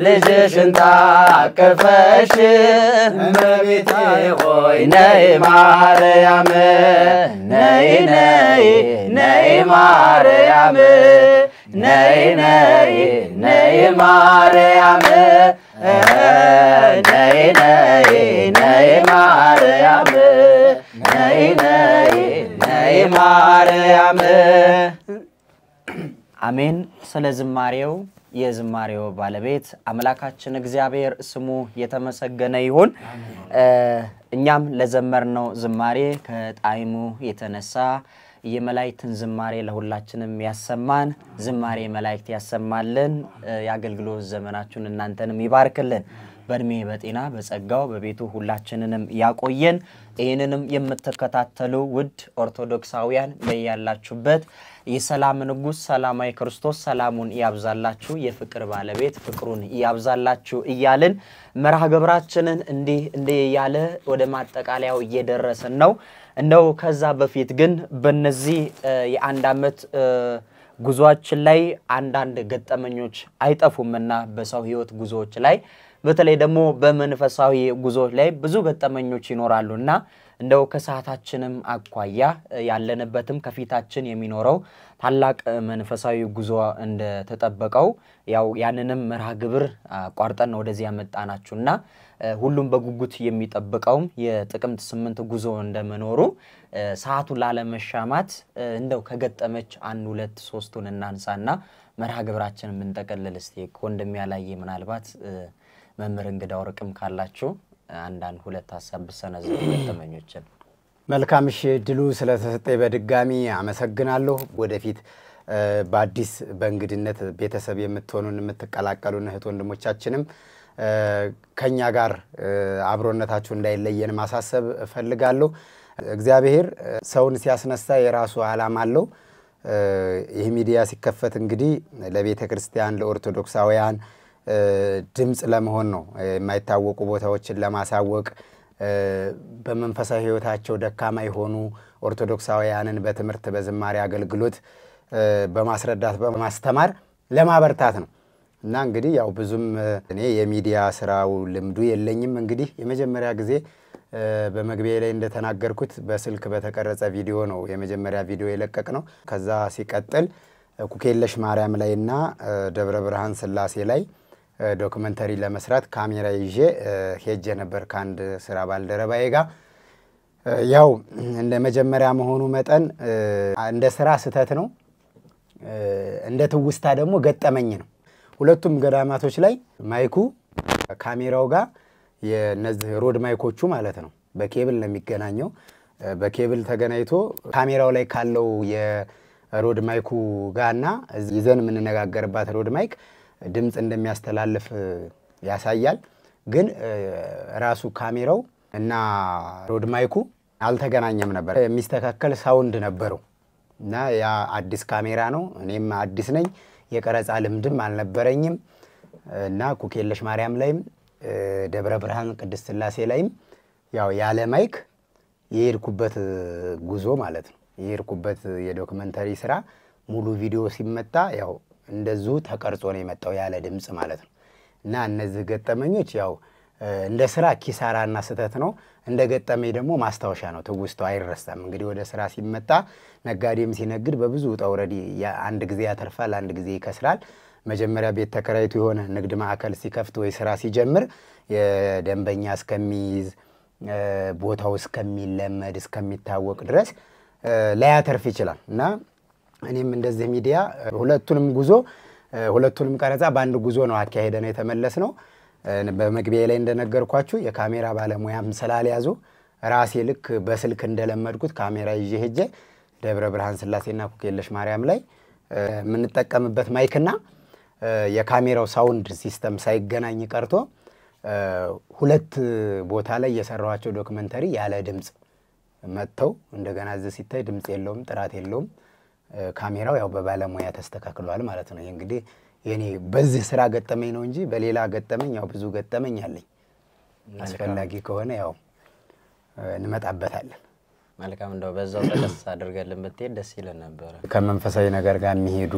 ልጅሽን ታቀፈሽ እመቤቴ ሆይ ነይ ማርያም ነይ ነይ ነይ ማርያም ነይ ነይ ነይ ማርያም ነይ ነይ ነይ ማርያም ነይ ነይ ነይ ማርያም። አሜን። ስለ ዝማሬው የዝማሬው ባለቤት አምላካችን እግዚአብሔር ስሙ የተመሰገነ ይሁን። እኛም ለዘመርነው ዝማሬ ከጣይሙ የተነሳ የመላእክትን ዝማሬ ለሁላችንም ያሰማን፣ ዝማሬ መላእክት ያሰማልን። የአገልግሎት ዘመናችሁን እናንተንም ይባርክልን። በእድሜ በጤና በጸጋው በቤቱ ሁላችንንም ያቆየን። ይህንንም የምትከታተሉ ውድ ኦርቶዶክሳውያን በያላችሁበት የሰላም ንጉሥ ሰላማዊ ክርስቶስ ሰላሙን ያብዛላችሁ፣ የፍቅር ባለቤት ፍቅሩን ያብዛላችሁ እያልን መርሃ ግብራችንን እንዲህ እንዲህ እያለ ወደ ማጠቃለያው እየደረስን ነው። እንደው ከዛ በፊት ግን በነዚህ የአንድ ዓመት ጉዞአችን ላይ አንዳንድ ገጠመኞች አይጠፉምና በሰው ህይወት ጉዞዎች ላይ በተለይ ደግሞ በመንፈሳዊ ጉዞዎች ላይ ብዙ ገጠመኞች ይኖራሉ እና እንደው ከሰዓታችንም አኳያ ያለንበትም ከፊታችን የሚኖረው ታላቅ መንፈሳዊ ጉዞ እንደተጠበቀው ያው ያንንም መርሃ ግብር አቋርጠን ወደዚህ ያመጣናችሁ እና ሁሉም በጉጉት የሚጠብቀውም የጥቅምት ስምንት ጉዞ እንደመኖሩ ሰዓቱን ላለመሻማት እንደው ከገጠመች አንድ ሁለት ሶስቱን እናንሳና መርሃ ግብራችን የምንጠቀልል እስቲ ወንድሚያ ላይ ምናልባት መምህር እንግዳ ወርቅም ካላችሁ አንዳንድ ሁለት ሀሳብ ብሰነዝሩ ተመኞችን። መልካም እሺ፣ እድሉ በድጋሚ አመሰግናለሁ። ወደፊት በአዲስ በእንግድነት ቤተሰብ የምትሆኑን የምትቀላቀሉን እህት ወንድሞቻችንም ከኛ ጋር አብሮነታችሁ እንዳይለየን ማሳሰብ እፈልጋለሁ። እግዚአብሔር ሰውን ሲያስነሳ የራሱ ዓላማ አለው። ይህ ሚዲያ ሲከፈት እንግዲህ ለቤተ ክርስቲያን፣ ለኦርቶዶክሳውያን ድምፅ ለመሆን ነው። የማይታወቁ ቦታዎችን ለማሳወቅ በመንፈሳዊ ሕይወታቸው ደካማ የሆኑ ኦርቶዶክሳውያንን በትምህርት በዝማሬ አገልግሎት በማስረዳት በማስተማር ለማበርታት ነው እና እንግዲህ ያው ብዙም እኔ የሚዲያ ስራው ልምዱ የለኝም። እንግዲህ የመጀመሪያ ጊዜ በመግቢያ ላይ እንደተናገርኩት በስልክ በተቀረጸ ቪዲዮ ነው የመጀመሪያ ቪዲዮ የለቀቅ ነው። ከዛ ሲቀጥል ኩኬለሽ ማርያም ላይና ደብረ ብርሃን ስላሴ ላይ ዶክመንተሪ ለመስራት ካሜራ ይዤ ሄጄ ነበር ከአንድ ስራ ባልደረባዬ ጋር። ያው እንደ መጀመሪያ መሆኑ መጠን እንደ ስራ ስህተት ነው፣ እንደ ትውስታ ደግሞ ገጠመኝ ነው። ሁለቱም ገዳማቶች ላይ ማይኩ ካሜራው ጋር የነዚህ ሮድ ማይኮቹ ማለት ነው በኬብል ነው የሚገናኘው። በኬብል ተገናኝቶ ካሜራው ላይ ካለው የሮድ ማይኩ ጋና ይዘን የምንነጋገርባት ሮድ ማይክ ድምፅ እንደሚያስተላልፍ ያሳያል። ግን ራሱ ካሜራው እና ሮድ ማይኩ አልተገናኘም ነበር። የሚስተካከል ሳውንድ ነበረው እና ያ አዲስ ካሜራ ነው። እኔም አዲስ ነኝ፣ የቀረጻ ልምድም አልነበረኝም እና ኩኬለሽ ማርያም ላይም ደብረ ብርሃን ቅድስት ስላሴ ላይም ያው ያለ ማይክ የሄድኩበት ጉዞ ማለት ነው የሄድኩበት የዶክመንተሪ ስራ ሙሉ ቪዲዮ ሲመጣ ያው እንደዚሁ ተቀርጾ ነው የመጣው ያለ ድምፅ ማለት ነው። እና እነዚህ ገጠመኞች ያው እንደ ስራ ኪሳራና ስህተት ነው። እንደ ገጠመኝ ደግሞ ማስታወሻ ነው፣ ትውስተው አይረሳም። እንግዲህ ወደ ስራ ሲመጣ ነጋዴም ሲነግድ በብዙ ውጣ ውረድ አንድ ጊዜ ያተርፋል፣ አንድ ጊዜ ይከስራል። መጀመሪያ ቤት ተከራይቶ የሆነ ንግድ ማዕከል ሲከፍት ወይ ስራ ሲጀምር የደንበኛ እስከሚይዝ ቦታው እስከሚለመድ እስከሚታወቅ ድረስ ላያተርፍ ይችላል እና እኔም እንደዚህ ሚዲያ ሁለቱንም ጉዞ ሁለቱንም ቀረጻ በአንድ ጉዞ ነው አካሄደ ነው የተመለስ ነው። በመግቢያ ላይ እንደነገርኳችሁ የካሜራ ባለሙያም ስላልያዙ ራሴ ልክ በስልክ እንደለመድኩት ካሜራ ይዤ ሄጄ ደብረ ብርሃን ስላሴና ኩክየለሽ ማርያም ላይ የምንጠቀምበት ማይክና የካሜራው ሳውንድ ሲስተም ሳይገናኝ ቀርቶ ሁለት ቦታ ላይ የሰራኋቸው ዶክመንተሪ ያለ ድምፅ መጥተው እንደገና እዚህ ሲታይ ድምፅ የለውም፣ ጥራት የለውም ካሜራው ያው በባለሙያ ተስተካክሏል ማለት ነው። ይህ እንግዲህ የኔ በዚህ ስራ ገጠመኝ ነው እንጂ በሌላ ገጠመኝ ያው ብዙ ገጠመኝ አለኝ። አስፈላጊ ከሆነ ያው እንመጣበታለን። መልካም። እንደው በዛው ጠቀስ አድርገን ብትሄድ ደስ ይለን ነበረ። ከመንፈሳዊ ነገር ጋር የሚሄዱ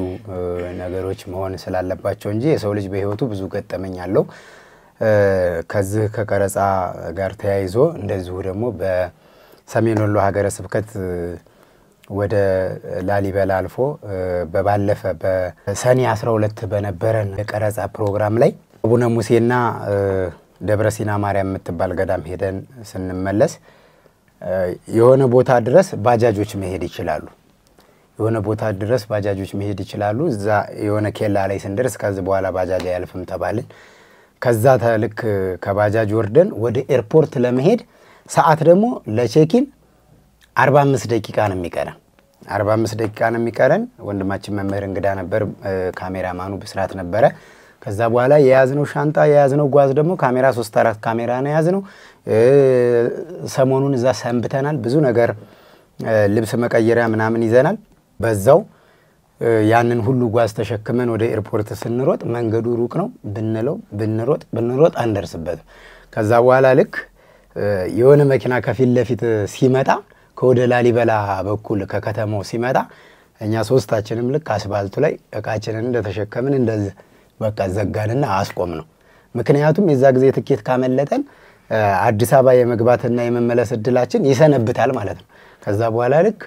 ነገሮች መሆን ስላለባቸው እንጂ የሰው ልጅ በህይወቱ ብዙ ገጠመኝ አለው። ከዚህ ከቀረጻ ጋር ተያይዞ እንደዚሁ ደግሞ በሰሜን ወሎ ሀገረ ስብከት ወደ ላሊበላ አልፎ በባለፈ በሰኔ 12 በነበረን የቀረጻ ፕሮግራም ላይ አቡነ ሙሴና ደብረ ሲና ማርያም የምትባል ገዳም ሄደን ስንመለስ የሆነ ቦታ ድረስ ባጃጆች መሄድ ይችላሉ። የሆነ ቦታ ድረስ ባጃጆች መሄድ ይችላሉ። እዛ የሆነ ኬላ ላይ ስንደርስ ከዚህ በኋላ ባጃጅ አያልፍም ተባልን። ከዛ ተልክ ከባጃጅ ወርደን ወደ ኤርፖርት ለመሄድ ሰዓት ደግሞ ለቼኪን 45 ደቂቃ ነው የሚቀረን። 45 ደቂቃ ነው የሚቀረን። ወንድማችን መምህር እንግዳ ነበር፣ ካሜራማኑ ብስራት ነበረ። ከዛ በኋላ የያዝነው ሻንጣ የያዝነው ጓዝ ደግሞ ካሜራ ሶስት አራት ካሜራ ነው የያዝነው። ሰሞኑን እዛ ሰንብተናል። ብዙ ነገር ልብስ መቀየሪያ ምናምን ይዘናል። በዛው ያንን ሁሉ ጓዝ ተሸክመን ወደ ኤርፖርት ስንሮጥ መንገዱ ሩቅ ነው ብንለው ብንሮጥ ብንሮጥ አንደርስበትም። ከዛ በኋላ ልክ የሆነ መኪና ከፊት ለፊት ሲመጣ ከወደ ላሊበላ በኩል ከከተማው ሲመጣ እኛ ሶስታችንም ልክ አስፋልቱ ላይ እቃችንን እንደተሸከምን እንደዚህ በቃ ዘጋንና አስቆም ነው። ምክንያቱም የዛ ጊዜ ትኬት ካመለጠን አዲስ አበባ የመግባትና የመመለስ እድላችን ይሰነብታል ማለት ነው። ከዛ በኋላ ልክ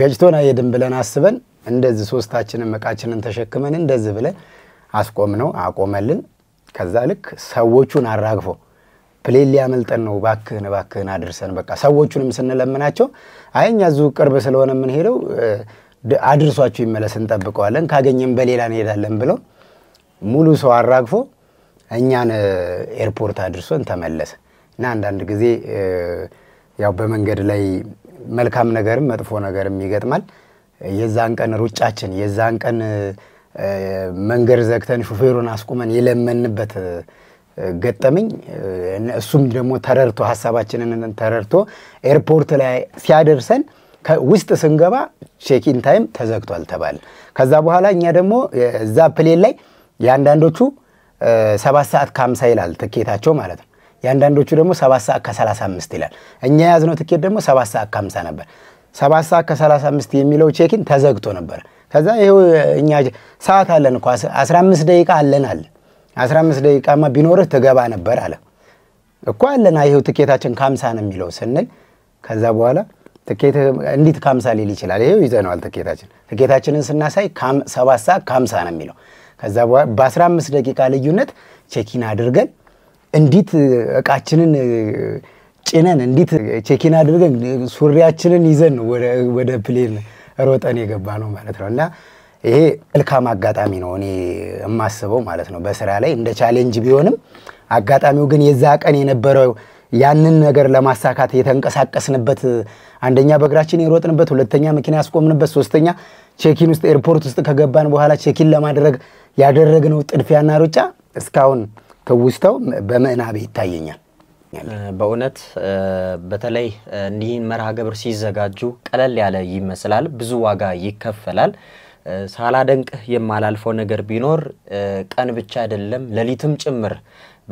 ገጭቶን አይሄድም ብለን አስበን እንደዚህ ሶስታችንም እቃችንን ተሸክመን እንደዚህ ብለን አስቆም ነው አቆመልን። ከዛ ልክ ሰዎቹን አራግፈው ፕሌን ሊያመልጠን ነው፣ ባክህን ባክህን አድርሰን። በቃ ሰዎቹንም ስንለምናቸው አይ እኛ እዚሁ ቅርብ ስለሆነ የምንሄደው አድርሷችሁ ይመለስ እንጠብቀዋለን፣ ካገኘም በሌላ እንሄዳለን ብለው ሙሉ ሰው አራግፎ እኛን ኤርፖርት አድርሶን ተመለሰ እና አንዳንድ ጊዜ ያው በመንገድ ላይ መልካም ነገርም መጥፎ ነገርም ይገጥማል። የዛን ቀን ሩጫችን፣ የዛን ቀን መንገድ ዘግተን ሹፌሩን አስቁመን የለመንበት ገጠመኝ። እሱም ደግሞ ተረድቶ ሀሳባችንን ተረድቶ ኤርፖርት ላይ ሲያደርሰን ውስጥ ስንገባ ቼኪን ታይም ተዘግቷል ተባል። ከዛ በኋላ እኛ ደግሞ እዛ ፕሌን ላይ የአንዳንዶቹ ሰባት ሰዓት ከሀምሳ ይላል ትኬታቸው ማለት ነው። የአንዳንዶቹ ደግሞ ሰባት ሰዓት ከሰላሳ አምስት ይላል። እኛ የያዝነው ትኬት ደግሞ ሰባት ሰዓት ከሀምሳ ነበር። ሰባት ሰዓት ከሰላሳ አምስት የሚለው ቼኪን ተዘግቶ ነበር። ከዛ ይኸው እኛ ሰዓት አለን እኮ አስራ አምስት ደቂቃ አለን አለን 15 ደቂቃማ ቢኖርህ ትገባ ነበር አለ እኮ አለና ይኸው ትኬታችን ከሀምሳ ነው የሚለው ስንል ከዛ በኋላ ትኬት እንዴት ከሀምሳ ሊል ይችላል? ይኸው ይዘነዋል ትኬታችን ትኬታችንን ስናሳይ ሰባት ሰዓት ከሀምሳ ነው የሚለው ከዛ በኋላ በ15 ደቂቃ ልዩነት ቼኪን አድርገን እንዲት እቃችንን ጭነን እንዲት ቼኪን አድርገን ሱሪያችንን ይዘን ወደ ፕሌን ሮጠን የገባ ነው ማለት ነው እና ይሄ መልካም አጋጣሚ ነው እኔ የማስበው ማለት ነው በስራ ላይ እንደ ቻሌንጅ ቢሆንም አጋጣሚው ግን የዛ ቀን የነበረው ያንን ነገር ለማሳካት የተንቀሳቀስንበት አንደኛ በእግራችን የሮጥንበት፣ ሁለተኛ መኪና ያስቆምንበት፣ ሶስተኛ ቼኪን ውስጥ ኤርፖርት ውስጥ ከገባን በኋላ ቼኪን ለማድረግ ያደረግነው ጥድፊያና ሩጫ እስካሁን ትውስተው በምዕናቤ ይታየኛል። በእውነት በተለይ እንዲህን መርሃ ግብር ሲዘጋጁ ቀለል ያለ ይመስላል፣ ብዙ ዋጋ ይከፈላል። ሳላደንቅህ የማላልፈው ነገር ቢኖር ቀን ብቻ አይደለም ሌሊትም ጭምር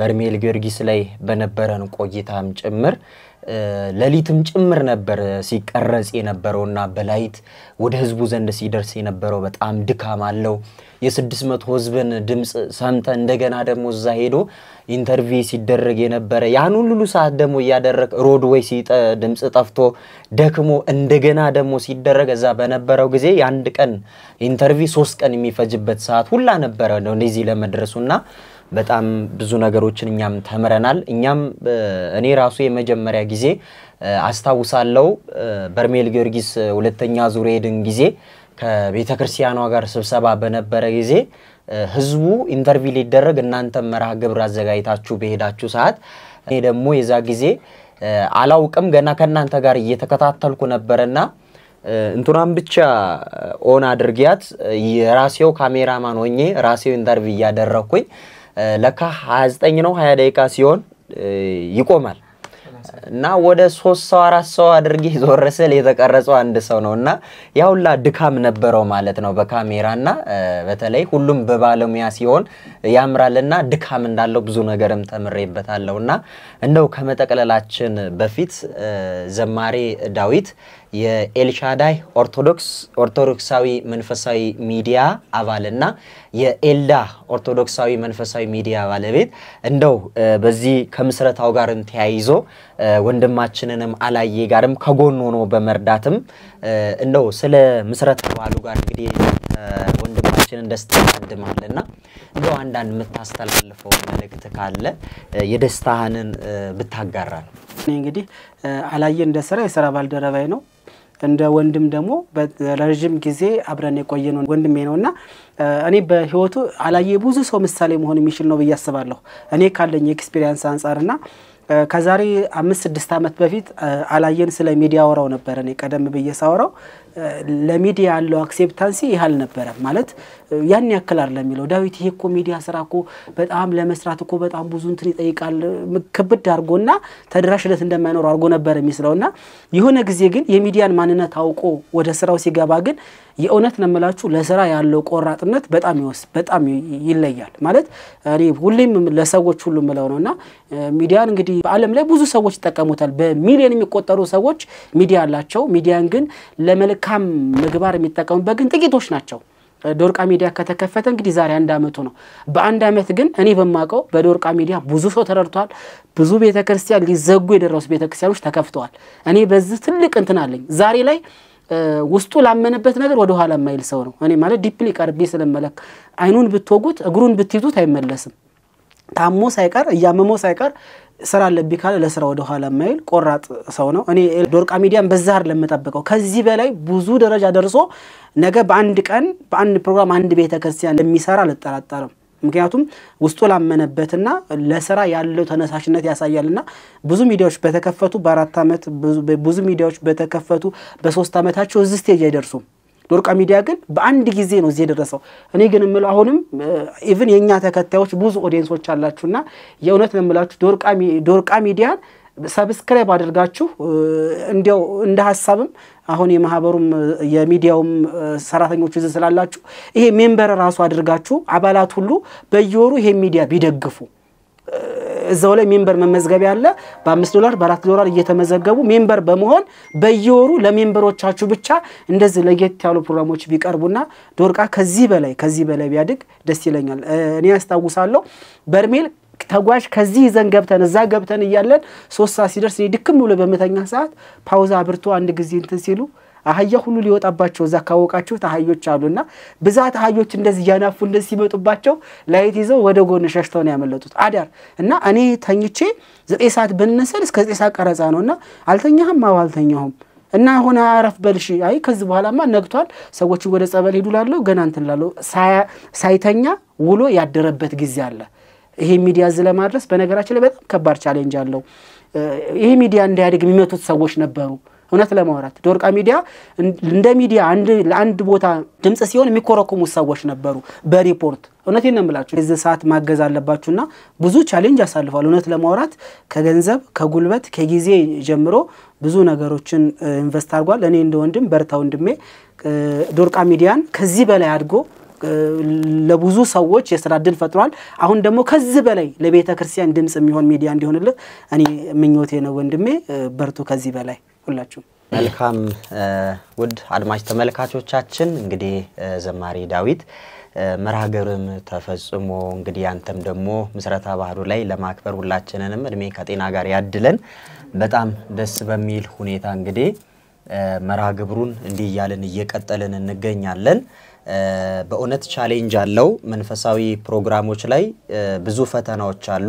በርሜል ጊዮርጊስ ላይ በነበረን ቆይታም ጭምር ሌሊትም ጭምር ነበር ሲቀረጽ የነበረውና በላይት ወደ ህዝቡ ዘንድ ሲደርስ የነበረው በጣም ድካም አለው። የስድስት መቶ ህዝብን ድምፅ ሰምተ እንደገና ደግሞ እዛ ሄዶ ኢንተርቪው ሲደረግ የነበረ ያን ሁሉ ሰዓት ደግሞ እያደረግ ሮድ ሮድዌይ ድምፅ ጠፍቶ ደክሞ እንደገና ደግሞ ሲደረግ እዛ በነበረው ጊዜ የአንድ ቀን ኢንተርቪው ሶስት ቀን የሚፈጅበት ሰዓት ሁላ ነበረ ነው እንደዚህ ለመድረሱና በጣም ብዙ ነገሮችን እኛም ተምረናል። እኛም እኔ ራሱ የመጀመሪያ ጊዜ አስታውሳለው በርሜል ጊዮርጊስ ሁለተኛ ዙር ሄድን ጊዜ ከቤተ ክርስቲያኗ ጋር ስብሰባ በነበረ ጊዜ ህዝቡ ኢንተርቪው ሊደረግ እናንተ መርሃ ግብር አዘጋጅታችሁ በሄዳችሁ ሰዓት እኔ ደግሞ የዛ ጊዜ አላውቅም ገና ከእናንተ ጋር እየተከታተልኩ ነበረና እንትናን ብቻ ኦን አድርጊያት የራሴው ካሜራማን ሆኜ ራሴው ኢንተርቪው እያደረግኩኝ ለካ 29 ነው 20 ደቂቃ ሲሆን ይቆማል እና ወደ ሶስት ሰው አራት ሰው አድርጌ ዞር ስል የተቀረጸው አንድ ሰው ነው እና ድካም ነበረው ማለት ነው በካሜራና በተለይ ሁሉም በባለሙያ ሲሆን ያምራልና ድካም እንዳለው ብዙ ነገርም ተምሬበታለሁ እና እንደው ከመጠቅለላችን በፊት ዘማሪ ዳዊት የኤልሻዳይ ኦርቶዶክስ ኦርቶዶክሳዊ መንፈሳዊ ሚዲያ አባልና የኤልዳ ኦርቶዶክሳዊ መንፈሳዊ ሚዲያ ባለቤት እንደው በዚህ ከምስረታው ጋርም ተያይዞ ወንድማችንንም አላየ ጋርም ከጎን ሆኖ በመርዳትም እንደው ስለ ምስረት በዓሉ ጋር እንግዲህ ወንድማችንን ደስታ ያድማልና እንደው አንዳንድ የምታስተላልፈው መልእክት ካለ የደስታህንን ብታጋራ ነው። እንግዲህ አላየ እንደ ስራ የስራ ባልደረባይ ነው። እንደ ወንድም ደግሞ ለረዥም ጊዜ አብረን የቆየን ወንድሜ ነው እና እኔ በህይወቱ አላየ ብዙ ሰው ምሳሌ መሆን የሚችል ነው ብዬ አስባለሁ። እኔ ካለኝ ኤክስፔሪንስ እና ከዛሬ አምስት ስድስት ዓመት በፊት አላየን ስለ ሚዲያ አወራው ነበረ እኔ ቀደም ብዬ ሳወራው ለሚዲያ ያለው አክሴፕታንሲ ይህ አልነበረም ማለት ያን ያክል አይደለም የሚለው ዳዊት። ይሄ እኮ ሚዲያ ስራ እኮ በጣም ለመስራት እኮ በጣም ብዙ እንትን ይጠይቃል ክብድ አድርጎና ተደራሽነት እንደማይኖር አድርጎ ነበር የሚስለውና የሆነ ጊዜ ግን የሚዲያን ማንነት አውቆ ወደ ስራው ሲገባ ግን የእውነት ነው የምላችሁ ለስራ ያለው ቆራጥነት በጣም ይወስ በጣም ይለያል። ማለት እኔ ሁሌም ለሰዎች ሁሉ የምለው ነው እና ሚዲያን እንግዲህ በዓለም ላይ ብዙ ሰዎች ይጠቀሙታል። በሚሊዮን የሚቆጠሩ ሰዎች ሚዲያ አላቸው። ሚዲያን ግን ለመልካም ምግባር የሚጠቀሙበት ግን ጥቂቶች ናቸው። ዶርቃ ሚዲያ ከተከፈተ እንግዲህ ዛሬ አንድ አመቱ ነው። በአንድ አመት ግን እኔ በማውቀው በዶርቃ ሚዲያ ብዙ ሰው ተረድቷል። ብዙ ቤተክርስቲያን ሊዘጉ የደረሱ ቤተክርስቲያኖች ተከፍተዋል። እኔ በዚህ ትልቅ እንትን አለኝ። ዛሬ ላይ ውስጡ ላመነበት ነገር ወደኋላ የማይል ሰው ነው። እኔ ማለት ዲፕሊ ቀርቤ ስለመለክ አይኑን ብትወጉት እግሩን ብትይዙት አይመለስም። ታሞ ሳይቀር እያመሞ ሳይቀር ስራ አለብኝ ካለ ለስራ ወደ ኋላ የማይል ቆራጥ ሰው ነው። እኔ ዶርቃ ሚዲያን በዛ አይደለም የምጠብቀው። ከዚህ በላይ ብዙ ደረጃ ደርሶ ነገ በአንድ ቀን በአንድ ፕሮግራም አንድ ቤተክርስቲያን እንደሚሰራ አልጠራጠርም። ምክንያቱም ውስጡ ላመነበትና ለስራ ያለው ተነሳሽነት ያሳያልና ብዙ ሚዲያዎች በተከፈቱ በአራት ዓመት ብዙ ሚዲያዎች በተከፈቱ በሶስት ዓመታቸው እዚህ ስቴጅ አይደርሱም። ዶርቃ ሚዲያ ግን በአንድ ጊዜ ነው እዚህ የደረሰው። እኔ ግን የምለው አሁንም ኢቭን uh, የእኛ ተከታዮች ብዙ ኦዲየንሶች አላችሁና የእውነት ነው የምላችሁ ዶርቃ ሚዲያን ሰብስክራይብ አድርጋችሁ uh, እንዲያው እንደ ሀሳብም አሁን የማህበሩም uh, የሚዲያውም ሰራተኞች እዚህ ስላላችሁ ይሄ ሜምበር ራሱ አድርጋችሁ አባላት ሁሉ በየወሩ ይሄ ሚዲያ ቢደግፉ እዛው ላይ ሜምበር መመዝገቢያ አለ። በአምስት ዶላር በአራት ዶላር እየተመዘገቡ ሜምበር በመሆን በየወሩ ለሜምበሮቻችሁ ብቻ እንደዚህ ለየት ያሉ ፕሮግራሞች ቢቀርቡና ዶርቃ ከዚህ በላይ ከዚህ በላይ ቢያድግ ደስ ይለኛል። እኔ ያስታውሳለሁ በርሜል ተጓዥ ከዚህ ይዘን ገብተን እዛ ገብተን እያለን ሶስት ሰዓት ሲደርስ ድክም ብሎ በምተኛ ሰዓት ፓውዛ አብርቶ አንድ ጊዜ እንትን ሲሉ አህያ ሁሉ ሊወጣባቸው እዛ ካወቃችሁት አህዮች አሉና ብዛት አህዮች እንደዚህ እያናፉ እንደዚህ ሲመጡባቸው ላይት ይዘው ወደ ጎን ሸሽተው ነው ያመለጡት። አዳር እና እኔ ተኝቼ ዘጠኝ ሰዓት ብንነሰል እስከ ዘጠኝ ሰዓት ቀረጻ ነው እና አልተኛህም? አዎ አልተኛሁም። እና አሁን አረፍ በልሽ። አይ ከዚህ በኋላማ ነግቷል፣ ሰዎች ወደ ጸበል ሄዱ ላለው ገና እንትን ላለው ሳይተኛ ውሎ ያደረበት ጊዜ አለ። ይሄ ሚዲያ እዚህ ለማድረስ በነገራችን ላይ በጣም ከባድ ቻሌንጅ አለው። ይሄ ሚዲያ እንዳያድግ የሚመቱት ሰዎች ነበሩ። እውነት ለማውራት ዶርቃ ሚዲያ እንደ ሚዲያ ለአንድ ቦታ ድምፅ ሲሆን የሚኮረኩሙ ሰዎች ነበሩ በሪፖርት እውነቴን ነው የምላችሁ። ሰዓት ማገዝ አለባችሁና ብዙ ቻሌንጅ አሳልፏል። እውነት ለማውራት ከገንዘብ ከጉልበት ከጊዜ ጀምሮ ብዙ ነገሮችን ኢንቨስት አድርጓል። እኔ እንደ ወንድም በርታ ወንድሜ ዶርቃ ሚዲያን ከዚህ በላይ አድጎ ለብዙ ሰዎች የስራ እድል ፈጥሯል። አሁን ደግሞ ከዚህ በላይ ለቤተ ክርስቲያን ድምፅ የሚሆን ሚዲያ እንዲሆንልህ እኔ ምኞቴ ነው ወንድሜ። በርቱ ከዚህ በላይ ሁላችሁም። መልካም ውድ አድማጭ ተመልካቾቻችን እንግዲህ ዘማሪ ዳዊት መርሃ ተፈጽሞ እንግዲህ ያንተም ደግሞ ምስረታ ባህሉ ላይ ለማክበር ሁላችንንም እድሜ ከጤና ጋር ያድለን። በጣም ደስ በሚል ሁኔታ እንግዲህ መርሃግብሩን እንዲህ እያልን እየቀጠልን እንገኛለን። በእውነት ቻሌንጅ አለው። መንፈሳዊ ፕሮግራሞች ላይ ብዙ ፈተናዎች አሉ።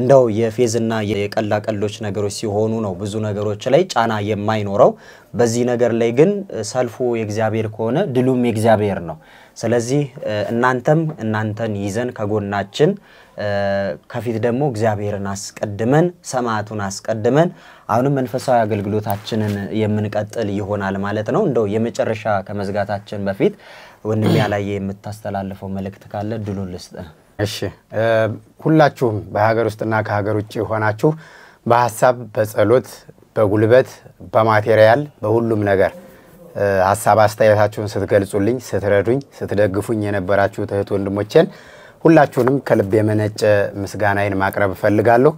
እንደው የፌዝና የቀላቀሎች ነገሮች ሲሆኑ ነው ብዙ ነገሮች ላይ ጫና የማይኖረው። በዚህ ነገር ላይ ግን ሰልፉ የእግዚአብሔር ከሆነ ድሉም የእግዚአብሔር ነው። ስለዚህ እናንተም እናንተን ይዘን ከጎናችን ከፊት ደግሞ እግዚአብሔርን አስቀድመን ሰማዕቱን አስቀድመን አሁንም መንፈሳዊ አገልግሎታችንን የምንቀጥል ይሆናል ማለት ነው። እንደው የመጨረሻ ከመዝጋታችን በፊት ወንድም ያላየ የምታስተላልፈው መልእክት ካለ ድሉን ልስጥ። እሺ፣ ሁላችሁም በሀገር ውስጥና ከሀገር ውጭ ሆናችሁ በሀሳብ፣ በጸሎት፣ በጉልበት፣ በማቴሪያል፣ በሁሉም ነገር ሀሳብ አስተያየታችሁን ስትገልጹልኝ፣ ስትረዱኝ፣ ስትደግፉኝ የነበራችሁ እህት ወንድሞቼን ሁላችሁንም ከልብ የመነጨ ምስጋናዬን ማቅረብ እፈልጋለሁ።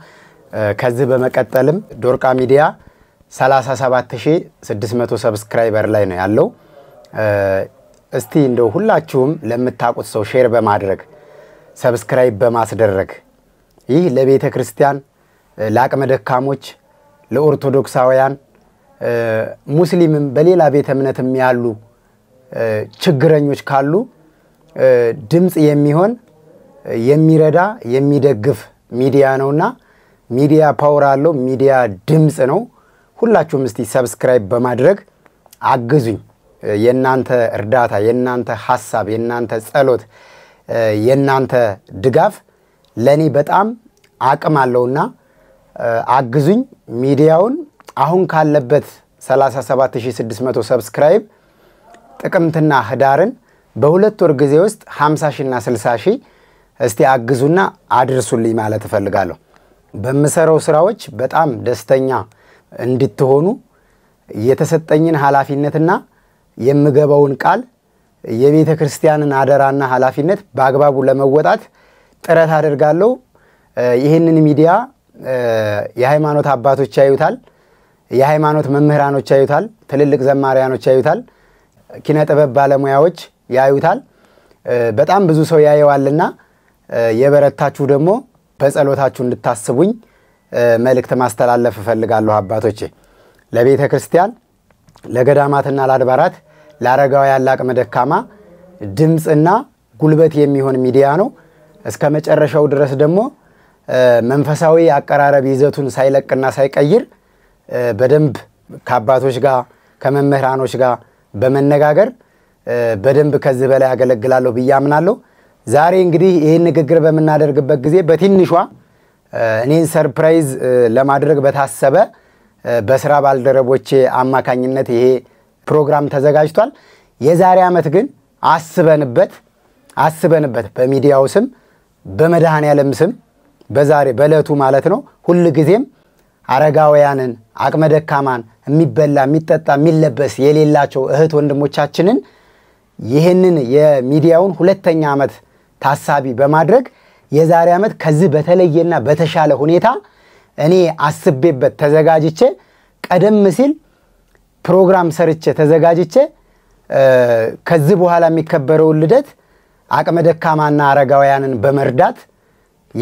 ከዚህ በመቀጠልም ዶርቃ ሚዲያ 37600 ሰብስክራይበር ላይ ነው ያለው። እስቲ እንደው ሁላችሁም ለምታውቁት ሰው ሼር በማድረግ ሰብስክራይብ በማስደረግ ይህ ለቤተ ክርስቲያን፣ ለአቅመ ደካሞች፣ ለኦርቶዶክሳውያን ሙስሊምም በሌላ ቤተ እምነትም ያሉ ችግረኞች ካሉ ድምፅ የሚሆን የሚረዳ የሚደግፍ ሚዲያ ነውና ሚዲያ ፓወር አለው። ሚዲያ ድምፅ ነው። ሁላችሁም እስቲ ሰብስክራይብ በማድረግ አግዙኝ። የእናንተ እርዳታ፣ የእናንተ ሀሳብ፣ የእናንተ ጸሎት፣ የእናንተ ድጋፍ ለእኔ በጣም አቅም አለውና አግዙኝ። ሚዲያውን አሁን ካለበት 37600 ሰብስክራይብ ጥቅምትና ህዳርን በሁለት ወር ጊዜ ውስጥ 50 ሺና 60 ሺ እስቲ አግዙና አድርሱልኝ ማለት እፈልጋለሁ። በምሰረው ስራዎች በጣም ደስተኛ እንድትሆኑ የተሰጠኝን ኃላፊነትና የምገባውን ቃል የቤተ ክርስቲያንን አደራና ኃላፊነት በአግባቡ ለመወጣት ጥረት አድርጋለሁ። ይህንን ሚዲያ የሃይማኖት አባቶች ያዩታል፣ የሃይማኖት መምህራኖች ያዩታል፣ ትልልቅ ዘማሪያኖች ያዩታል፣ ኪነ ጥበብ ባለሙያዎች ያዩታል። በጣም ብዙ ሰው ያየዋልና የበረታችሁ ደግሞ በጸሎታችሁ እንድታስቡኝ መልእክት ማስተላለፍ እፈልጋለሁ። አባቶቼ ለቤተ ክርስቲያን ለገዳማትና ለአድባራት ለአረጋውያን፣ ለአቅመ ደካማ ድምፅና ጉልበት የሚሆን ሚዲያ ነው። እስከ መጨረሻው ድረስ ደግሞ መንፈሳዊ አቀራረብ ይዘቱን ሳይለቅና ሳይቀይር በደንብ ከአባቶች ጋር ከመምህራኖች ጋር በመነጋገር በደንብ ከዚህ በላይ ያገለግላለሁ ብዬ አምናለሁ። ዛሬ እንግዲህ ይህን ንግግር በምናደርግበት ጊዜ በትንሿ እኔን ሰርፕራይዝ ለማድረግ በታሰበ በስራ ባልደረቦቼ አማካኝነት ይሄ ፕሮግራም ተዘጋጅቷል። የዛሬ ዓመት ግን አስበንበት አስበንበት በሚዲያው ስም በመድኃኔዓለም ስም በዛሬ በዕለቱ ማለት ነው ሁል ጊዜም አረጋውያንን፣ አቅመ ደካማን፣ የሚበላ የሚጠጣ የሚለበስ የሌላቸው እህት ወንድሞቻችንን ይህንን የሚዲያውን ሁለተኛ ዓመት ታሳቢ በማድረግ የዛሬ ዓመት ከዚህ በተለየና በተሻለ ሁኔታ እኔ አስቤበት ተዘጋጅቼ ቀደም ሲል ፕሮግራም ሰርቼ ተዘጋጅቼ ከዚህ በኋላ የሚከበረውን ልደት አቅመ ደካማና አረጋውያንን በመርዳት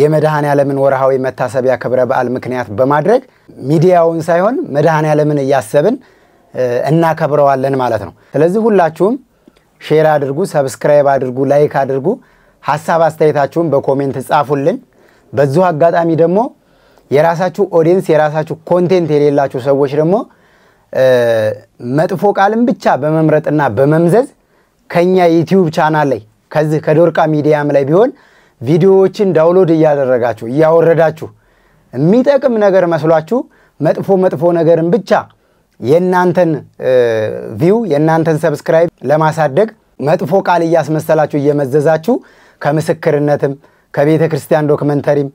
የመድኃኔ ዓለምን ወርሃዊ መታሰቢያ ክብረ በዓል ምክንያት በማድረግ ሚዲያውን ሳይሆን መድኃኔ ዓለምን እያሰብን እናከብረዋለን ማለት ነው። ስለዚህ ሁላችሁም ሼር አድርጉ፣ ሰብስክራይብ አድርጉ፣ ላይክ አድርጉ። ሀሳብ አስተያየታችሁን በኮሜንት ጻፉልን። በዚሁ አጋጣሚ ደግሞ የራሳችሁ ኦዲየንስ የራሳችሁ ኮንቴንት የሌላችሁ ሰዎች ደግሞ መጥፎ ቃልን ብቻ በመምረጥና በመምዘዝ ከኛ ዩቲዩብ ቻናል ላይ ከዚህ ከዶርቃ ሚዲያም ላይ ቢሆን ቪዲዮዎችን ዳውንሎድ እያደረጋችሁ እያወረዳችሁ የሚጠቅም ነገር መስሏችሁ መጥፎ መጥፎ ነገርን ብቻ የእናንተን ቪው የእናንተን ሰብስክራይብ ለማሳደግ መጥፎ ቃል እያስመሰላችሁ እየመዘዛችሁ ከምስክርነትም ከቤተ ክርስቲያን ዶክመንተሪም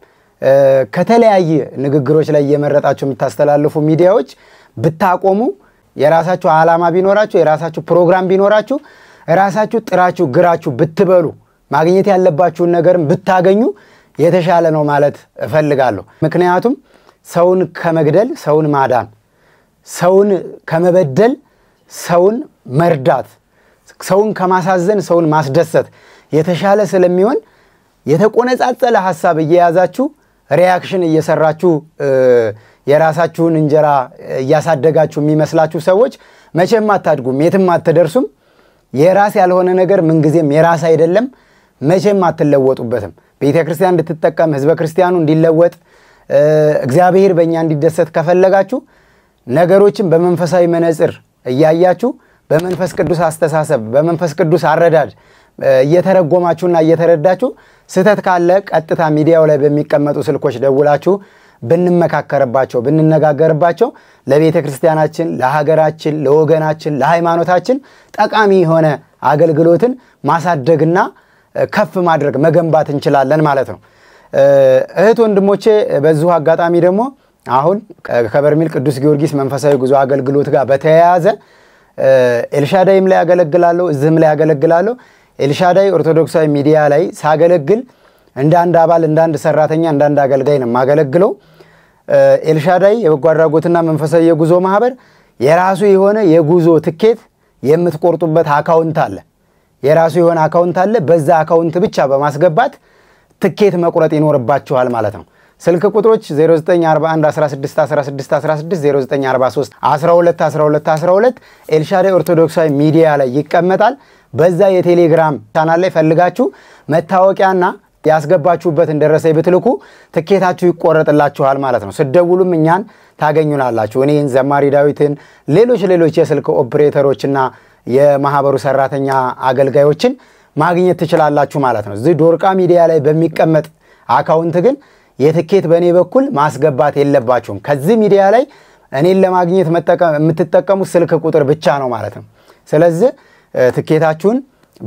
ከተለያየ ንግግሮች ላይ እየመረጣችሁ የምታስተላልፉ ሚዲያዎች ብታቆሙ የራሳችሁ አላማ ቢኖራችሁ የራሳችሁ ፕሮግራም ቢኖራችሁ ራሳችሁ ጥራችሁ ግራችሁ ብትበሉ ማግኘት ያለባችሁን ነገርም ብታገኙ የተሻለ ነው ማለት እፈልጋለሁ። ምክንያቱም ሰውን ከመግደል ሰውን ማዳን፣ ሰውን ከመበደል ሰውን መርዳት፣ ሰውን ከማሳዘን ሰውን ማስደሰት የተሻለ ስለሚሆን የተቆነጻጸለ ሀሳብ እየያዛችሁ ሪያክሽን እየሰራችሁ የራሳችሁን እንጀራ እያሳደጋችሁ የሚመስላችሁ ሰዎች መቼም አታድጉም፣ የትም አትደርሱም። የራስ ያልሆነ ነገር ምንጊዜም የራስ አይደለም፣ መቼም አትለወጡበትም። ቤተ ክርስቲያን እንድትጠቀም ህዝበ ክርስቲያኑ እንዲለወጥ እግዚአብሔር በእኛ እንዲደሰት ከፈለጋችሁ ነገሮችን በመንፈሳዊ መነጽር እያያችሁ በመንፈስ ቅዱስ አስተሳሰብ በመንፈስ ቅዱስ አረዳድ እየተረጎማችሁና እየተረዳችሁ ስህተት ካለ ቀጥታ ሚዲያው ላይ በሚቀመጡ ስልኮች ደውላችሁ ብንመካከርባቸው ብንነጋገርባቸው ለቤተ ክርስቲያናችን፣ ለሀገራችን፣ ለወገናችን፣ ለሃይማኖታችን ጠቃሚ የሆነ አገልግሎትን ማሳደግና ከፍ ማድረግ መገንባት እንችላለን ማለት ነው። እህት ወንድሞቼ፣ በዚሁ አጋጣሚ ደግሞ አሁን ከበርሜል ቅዱስ ጊዮርጊስ መንፈሳዊ ጉዞ አገልግሎት ጋር በተያያዘ ኤልሻዳይም ላይ ያገለግላለሁ፣ እዚህም ላይ ያገለግላለሁ። ኤልሻዳይ ኦርቶዶክሳዊ ሚዲያ ላይ ሳገለግል እንደ አንድ አባል እንደ አንድ ሰራተኛ እንደ አንድ አገልጋይ ነው የማገለግለው። ኤልሻዳይ የበጎ አድራጎትና መንፈሳዊ የጉዞ ማህበር የራሱ የሆነ የጉዞ ትኬት የምትቆርጡበት አካውንት አለ። የራሱ የሆነ አካውንት አለ። በዛ አካውንት ብቻ በማስገባት ትኬት መቁረጥ ይኖርባችኋል ማለት ነው። ስልክ ቁጥሮች 0941161616 ኤልሻዳይ ኦርቶዶክሳዊ ሚዲያ ላይ ይቀመጣል። በዛ የቴሌግራም ቻናል ላይ ፈልጋችሁ መታወቂያና ያስገባችሁበትን ደረሰኝ ብትልኩ ትኬታችሁ ይቆረጥላችኋል ማለት ነው። ስደውሉም እኛን ታገኙናላችሁ። እኔን፣ ዘማሪ ዳዊትን፣ ሌሎች ሌሎች የስልክ ኦፕሬተሮችና የማህበሩ ሰራተኛ አገልጋዮችን ማግኘት ትችላላችሁ ማለት ነው። እዚህ ዶርቃ ሚዲያ ላይ በሚቀመጥ አካውንት ግን የትኬት በእኔ በኩል ማስገባት የለባችሁም። ከዚህ ሚዲያ ላይ እኔን ለማግኘት የምትጠቀሙት ስልክ ቁጥር ብቻ ነው ማለት ነው። ስለዚህ ትኬታችሁን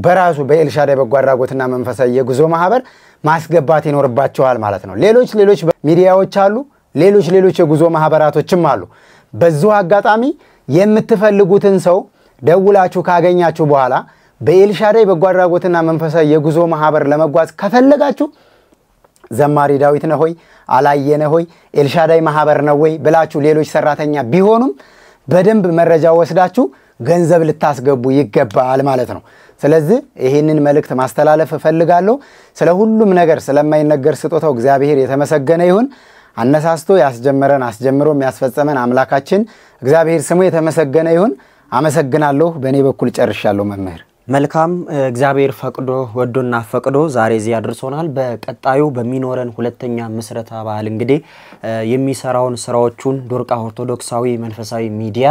በራሱ በኤልሻዳይ በጎ አድራጎትና መንፈሳዊ የጉዞ ማህበር ማስገባት ይኖርባቸዋል ማለት ነው። ሌሎች ሌሎች ሚዲያዎች አሉ፣ ሌሎች ሌሎች የጉዞ ማህበራቶችም አሉ። በዚሁ አጋጣሚ የምትፈልጉትን ሰው ደውላችሁ ካገኛችሁ በኋላ በኤልሻዳይ በጎ አድራጎትና መንፈሳዊ የጉዞ ማህበር ለመጓዝ ከፈለጋችሁ ዘማሪ ዳዊት ነህ ሆይ አላየነ ሆይ ኤልሻዳይ ማህበር ነው ወይ ብላችሁ ሌሎች ሰራተኛ ቢሆኑም በደንብ መረጃ ወስዳችሁ ገንዘብ ልታስገቡ ይገባል ማለት ነው። ስለዚህ ይህንን መልእክት ማስተላለፍ እፈልጋለሁ። ስለ ሁሉም ነገር ስለማይነገር ስጦታው እግዚአብሔር የተመሰገነ ይሁን። አነሳስቶ ያስጀመረን አስጀምሮ የሚያስፈጸመን አምላካችን እግዚአብሔር ስሙ የተመሰገነ ይሁን። አመሰግናለሁ። በእኔ በኩል ጨርሻለሁ መምህር መልካም እግዚአብሔር ፈቅዶ ወዶና ፈቅዶ ዛሬ እዚህ አድርሶናል። በቀጣዩ በሚኖረን ሁለተኛ ምስረታ ባህል እንግዲህ የሚሰራውን ስራዎቹን ዶርቃ ኦርቶዶክሳዊ መንፈሳዊ ሚዲያ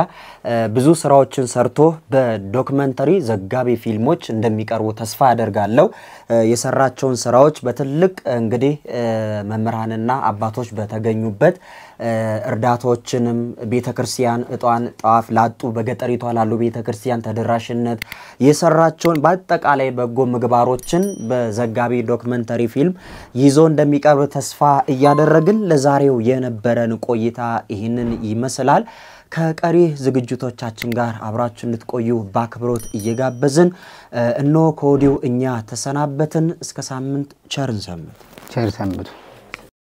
ብዙ ስራዎችን ሰርቶ በዶክመንተሪ ዘጋቢ ፊልሞች እንደሚቀርቡ ተስፋ አደርጋለሁ። የሰራቸውን ስራዎች በትልቅ እንግዲህ መምህራንና አባቶች በተገኙበት እርዳታዎችንም ቤተ ክርስቲያን እጧን ጣፍ ላጡ በገጠሪቷ ላሉ ቤተ ክርስቲያን ተደራሽነት የሰራቸውን በአጠቃላይ በጎ ምግባሮችን በዘጋቢ ዶክመንተሪ ፊልም ይዞ እንደሚቀርብ ተስፋ እያደረግን ለዛሬው የነበረን ቆይታ ይህንን ይመስላል። ከቀሪ ዝግጅቶቻችን ጋር አብራችሁ እንድትቆዩ በአክብሮት እየጋበዝን እነሆ ከወዲሁ እኛ ተሰናበትን። እስከ ሳምንት ቸር እንሰንብት። ቸር ሰንብቱ።